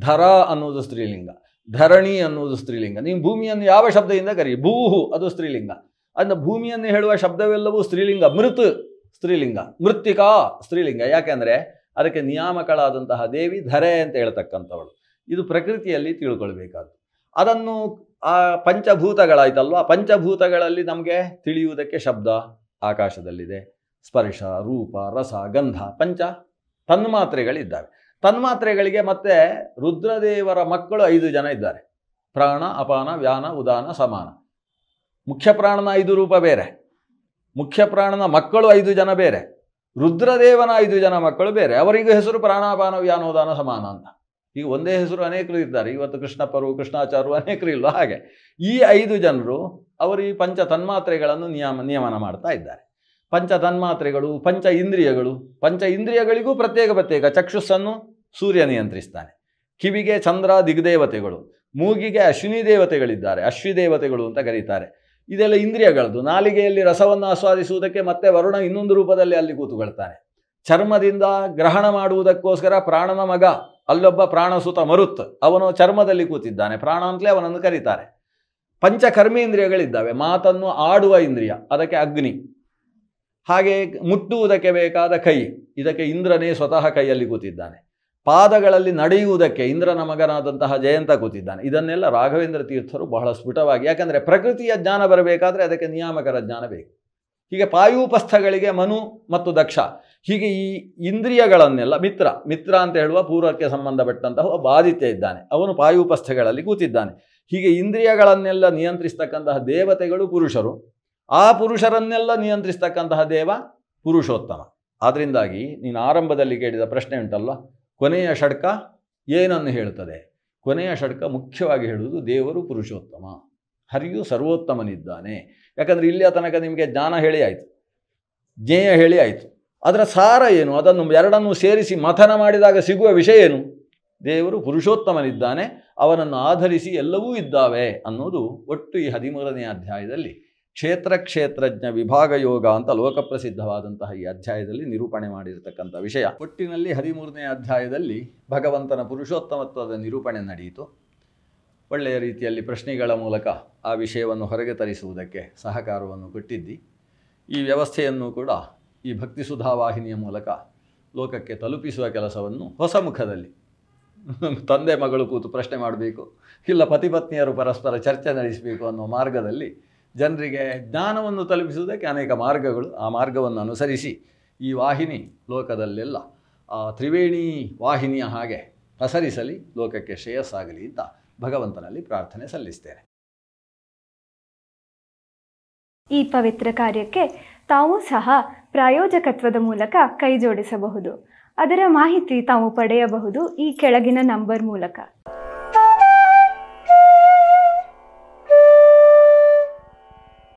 ಧರ ಅನ್ನೋದು ಸ್ತ್ರೀಲಿಂಗ ಧರಣಿ ಅನ್ನೋದು ಸ್ತ್ರೀಲಿಂಗ ನೀವು ಭೂಮಿಯನ್ನು ಯಾವ ಶಬ್ದದಿಂದ ಕರಿ ಭೂಹು ಅದು ಸ್ತ್ರೀಲಿಂಗ ಅಂದರೆ ಭೂಮಿಯನ್ನು ಹೇಳುವ ಶಬ್ದವೆಲ್ಲವೂ ಸ್ತ್ರೀಲಿಂಗ ಮೃತ್ ಸ್ತ್ರೀಲಿಂಗ ಮೃತ್ತಿಕಾ ಸ್ತ್ರೀಲಿಂಗ ಯಾಕೆಂದರೆ ಅದಕ್ಕೆ ನಿಯಾಮಕಳಾದಂತಹ ದೇವಿ ಧರೆ ಅಂತ ಹೇಳ್ತಕ್ಕಂಥವಳು ಇದು ಪ್ರಕೃತಿಯಲ್ಲಿ ತಿಳ್ಕೊಳ್ಬೇಕಾದ ಅದನ್ನು ಆ ಪಂಚಭೂತಗಳಾಯ್ತಲ್ವಾ ಪಂಚಭೂತಗಳಲ್ಲಿ ನಮಗೆ ತಿಳಿಯುವುದಕ್ಕೆ ಶಬ್ದ ಆಕಾಶದಲ್ಲಿದೆ ಸ್ಪರ್ಶ ರೂಪ ರಸ ಗಂಧ ಪಂಚ ತನ್ಮಾತ್ರೆಗಳಿದ್ದಾವೆ ತನ್ಮಾತ್ರೆಗಳಿಗೆ ಮತ್ತೆ ರುದ್ರದೇವರ ಮಕ್ಕಳು ಐದು ಜನ ಇದ್ದಾರೆ ಪ್ರಾಣ ಅಪಾನ ವ್ಯಾನ ಉದಾನ ಸಮಾನ ಮುಖ್ಯ ಪ್ರಾಣನ ಐದು ರೂಪ ಬೇರೆ ಮುಖ್ಯ ಪ್ರಾಣನ ಮಕ್ಕಳು ಐದು ಜನ ಬೇರೆ ರುದ್ರದೇವನ ಐದು ಜನ ಮಕ್ಕಳು ಬೇರೆ ಅವರಿಗೂ ಹೆಸರು ಪ್ರಾಣಾಪಾನ ವ್ಯಾನೋದಾನ ಸಮಾನ ಅಂತ ಈಗ ಒಂದೇ ಹೆಸರು ಅನೇಕರು ಇದ್ದಾರೆ ಇವತ್ತು ಕೃಷ್ಣಪ್ಪರು ಕೃಷ್ಣಾಚಾರ್ಯರು ಅನೇಕರು ಇಲ್ಲೋ ಹಾಗೆ ಈ ಐದು ಜನರು ಅವರು ಈ ಪಂಚ ತನ್ಮಾತ್ರೆಗಳನ್ನು ನಿಯಮ ನಿಯಮನ ಮಾಡ್ತಾ ಇದ್ದಾರೆ ಪಂಚ ತನ್ಮಾತ್ರೆಗಳು ಪಂಚ ಇಂದ್ರಿಯಗಳು ಪಂಚ ಇಂದ್ರಿಯಗಳಿಗೂ ಪ್ರತ್ಯೇಕ ಪ್ರತ್ಯೇಕ ಚಕ್ಷುಸ್ಸನ್ನು ಸೂರ್ಯ ನಿಯಂತ್ರಿಸ್ತಾನೆ ಕಿವಿಗೆ ಚಂದ್ರ ದಿಗ್ದೇವತೆಗಳು ಮೂಗಿಗೆ ಅಶ್ವಿನಿ ದೇವತೆಗಳಿದ್ದಾರೆ ಅಶ್ವಿ ದೇವತೆಗಳು ಅಂತ ಕರೀತಾರೆ ಇದೆಲ್ಲ ಇಂದ್ರಿಯಗಳದ್ದು ನಾಲಿಗೆಯಲ್ಲಿ ರಸವನ್ನು ಆಸ್ವಾದಿಸುವುದಕ್ಕೆ ಮತ್ತೆ ವರುಣ ಇನ್ನೊಂದು ರೂಪದಲ್ಲಿ ಅಲ್ಲಿ ಕೂತುಕೊಳ್ತಾನೆ ಚರ್ಮದಿಂದ ಗ್ರಹಣ ಮಾಡುವುದಕ್ಕೋಸ್ಕರ ಪ್ರಾಣನ ಮಗ ಅಲ್ಲೊಬ್ಬ ಪ್ರಾಣಸುತ ಮರುತ್ ಅವನು ಚರ್ಮದಲ್ಲಿ ಕೂತಿದ್ದಾನೆ ಪ್ರಾಣ ಅಂತಲೇ ಅವನನ್ನು ಕರೀತಾರೆ ಪಂಚ ಇಂದ್ರಿಯಗಳಿದ್ದಾವೆ ಮಾತನ್ನು ಆಡುವ ಇಂದ್ರಿಯ ಅದಕ್ಕೆ ಅಗ್ನಿ ಹಾಗೆ ಮುಟ್ಟುವುದಕ್ಕೆ ಬೇಕಾದ ಕೈ ಇದಕ್ಕೆ ಇಂದ್ರನೇ ಸ್ವತಃ ಕೈಯಲ್ಲಿ ಕೂತಿದ್ದಾನೆ ಪಾದಗಳಲ್ಲಿ ನಡೆಯುವುದಕ್ಕೆ ಇಂದ್ರನ ಮಗನಾದಂತಹ ಜಯಂತ ಕೂತಿದ್ದಾನೆ ಇದನ್ನೆಲ್ಲ ರಾಘವೇಂದ್ರ ತೀರ್ಥರು ಬಹಳ ಸ್ಫುಟವಾಗಿ ಯಾಕಂದರೆ ಪ್ರಕೃತಿಯ ಜ್ಞಾನ ಬರಬೇಕಾದರೆ ಅದಕ್ಕೆ ನಿಯಾಮಕರ ಜ್ಞಾನ ಬೇಕು ಹೀಗೆ ಪಾಯೂಪಸ್ಥಗಳಿಗೆ ಮನು ಮತ್ತು ದಕ್ಷ ಹೀಗೆ ಈ ಇಂದ್ರಿಯಗಳನ್ನೆಲ್ಲ ಮಿತ್ರ ಮಿತ್ರ ಅಂತ ಹೇಳುವ ಪೂರ್ವಕ್ಕೆ ಸಂಬಂಧಪಟ್ಟಂತಹ ಬಾಧಿತ ಇದ್ದಾನೆ ಅವನು ಪಾಯುಪಸ್ಥಗಳಲ್ಲಿ ಕೂತಿದ್ದಾನೆ ಹೀಗೆ ಇಂದ್ರಿಯಗಳನ್ನೆಲ್ಲ ನಿಯಂತ್ರಿಸ್ತಕ್ಕಂತಹ ದೇವತೆಗಳು ಪುರುಷರು ಆ ಪುರುಷರನ್ನೆಲ್ಲ ನಿಯಂತ್ರಿಸ್ತಕ್ಕಂತಹ ದೇವ ಪುರುಷೋತ್ತಮ ಆದ್ದರಿಂದಾಗಿ ನೀನು ಆರಂಭದಲ್ಲಿ ಕೇಳಿದ ಪ್ರಶ್ನೆ ಉಂಟಲ್ಲ ಕೊನೆಯ ಷಡ್ಕ ಏನನ್ನು ಹೇಳುತ್ತದೆ ಕೊನೆಯ ಷಡ್ಕ ಮುಖ್ಯವಾಗಿ ಹೇಳುವುದು ದೇವರು ಪುರುಷೋತ್ತಮ ಹರಿಯು ಸರ್ವೋತ್ತಮನಿದ್ದಾನೆ ಯಾಕಂದರೆ ಇಲ್ಲಿಯ ತನಕ ನಿಮಗೆ ಜ್ಞಾನ ಹೇಳಿ ಆಯಿತು ಜ್ಞೇಯ ಹೇಳಿ ಆಯಿತು ಅದರ ಸಾರ ಏನು ಅದನ್ನು ಎರಡನ್ನೂ ಸೇರಿಸಿ ಮಥನ ಮಾಡಿದಾಗ ಸಿಗುವ ವಿಷಯ ಏನು ದೇವರು ಪುರುಷೋತ್ತಮನಿದ್ದಾನೆ ಅವನನ್ನು ಆಧರಿಸಿ ಎಲ್ಲವೂ ಇದ್ದಾವೆ ಅನ್ನೋದು ಒಟ್ಟು ಈ ಹದಿಮೂರನೇ ಅಧ್ಯಾಯದಲ್ಲಿ ಕ್ಷೇತ್ರ ಕ್ಷೇತ್ರಜ್ಞ ವಿಭಾಗ ಯೋಗ ಅಂತ ಲೋಕಪ್ರಸಿದ್ಧವಾದಂತಹ ಈ ಅಧ್ಯಾಯದಲ್ಲಿ ನಿರೂಪಣೆ ಮಾಡಿರತಕ್ಕಂಥ ವಿಷಯ ಒಟ್ಟಿನಲ್ಲಿ ಹದಿಮೂರನೇ ಅಧ್ಯಾಯದಲ್ಲಿ ಭಗವಂತನ ಪುರುಷೋತ್ತಮತ್ವದ ನಿರೂಪಣೆ ನಡೆಯಿತು ಒಳ್ಳೆಯ ರೀತಿಯಲ್ಲಿ ಪ್ರಶ್ನೆಗಳ ಮೂಲಕ ಆ ವಿಷಯವನ್ನು ಹೊರಗೆ ತರಿಸುವುದಕ್ಕೆ ಸಹಕಾರವನ್ನು ಕೊಟ್ಟಿದ್ದಿ ಈ ವ್ಯವಸ್ಥೆಯನ್ನು ಕೂಡ ಈ ಭಕ್ತಿ ವಾಹಿನಿಯ ಮೂಲಕ ಲೋಕಕ್ಕೆ ತಲುಪಿಸುವ ಕೆಲಸವನ್ನು ಹೊಸ ಮುಖದಲ್ಲಿ ತಂದೆ ಮಗಳು ಕೂತು ಪ್ರಶ್ನೆ ಮಾಡಬೇಕು ಇಲ್ಲ ಪತಿಪತ್ನಿಯರು ಪರಸ್ಪರ ಚರ್ಚೆ ನಡೆಸಬೇಕು ಅನ್ನುವ ಮಾರ್ಗದಲ್ಲಿ ಜನರಿಗೆ ಜ್ಞಾನವನ್ನು ತಲುಪಿಸುವುದಕ್ಕೆ ಅನೇಕ ಮಾರ್ಗಗಳು ಆ ಮಾರ್ಗವನ್ನು ಅನುಸರಿಸಿ ಈ ವಾಹಿನಿ ಲೋಕದಲ್ಲೆಲ್ಲ ಆ ತ್ರಿವೇಣಿ ವಾಹಿನಿಯ ಹಾಗೆ ಪ್ರಸರಿಸಲಿ ಲೋಕಕ್ಕೆ ಶ್ರೇಯಸ್ಸಾಗಲಿ ಅಂತ ಭಗವಂತನಲ್ಲಿ ಪ್ರಾರ್ಥನೆ ಸಲ್ಲಿಸ್ತೇನೆ ಈ ಪವಿತ್ರ ಕಾರ್ಯಕ್ಕೆ ತಾವೂ ಸಹ ಪ್ರಾಯೋಜಕತ್ವದ ಮೂಲಕ ಕೈಜೋಡಿಸಬಹುದು ಅದರ ಮಾಹಿತಿ ತಾವು ಪಡೆಯಬಹುದು ಈ ಕೆಳಗಿನ ನಂಬರ್ ಮೂಲಕ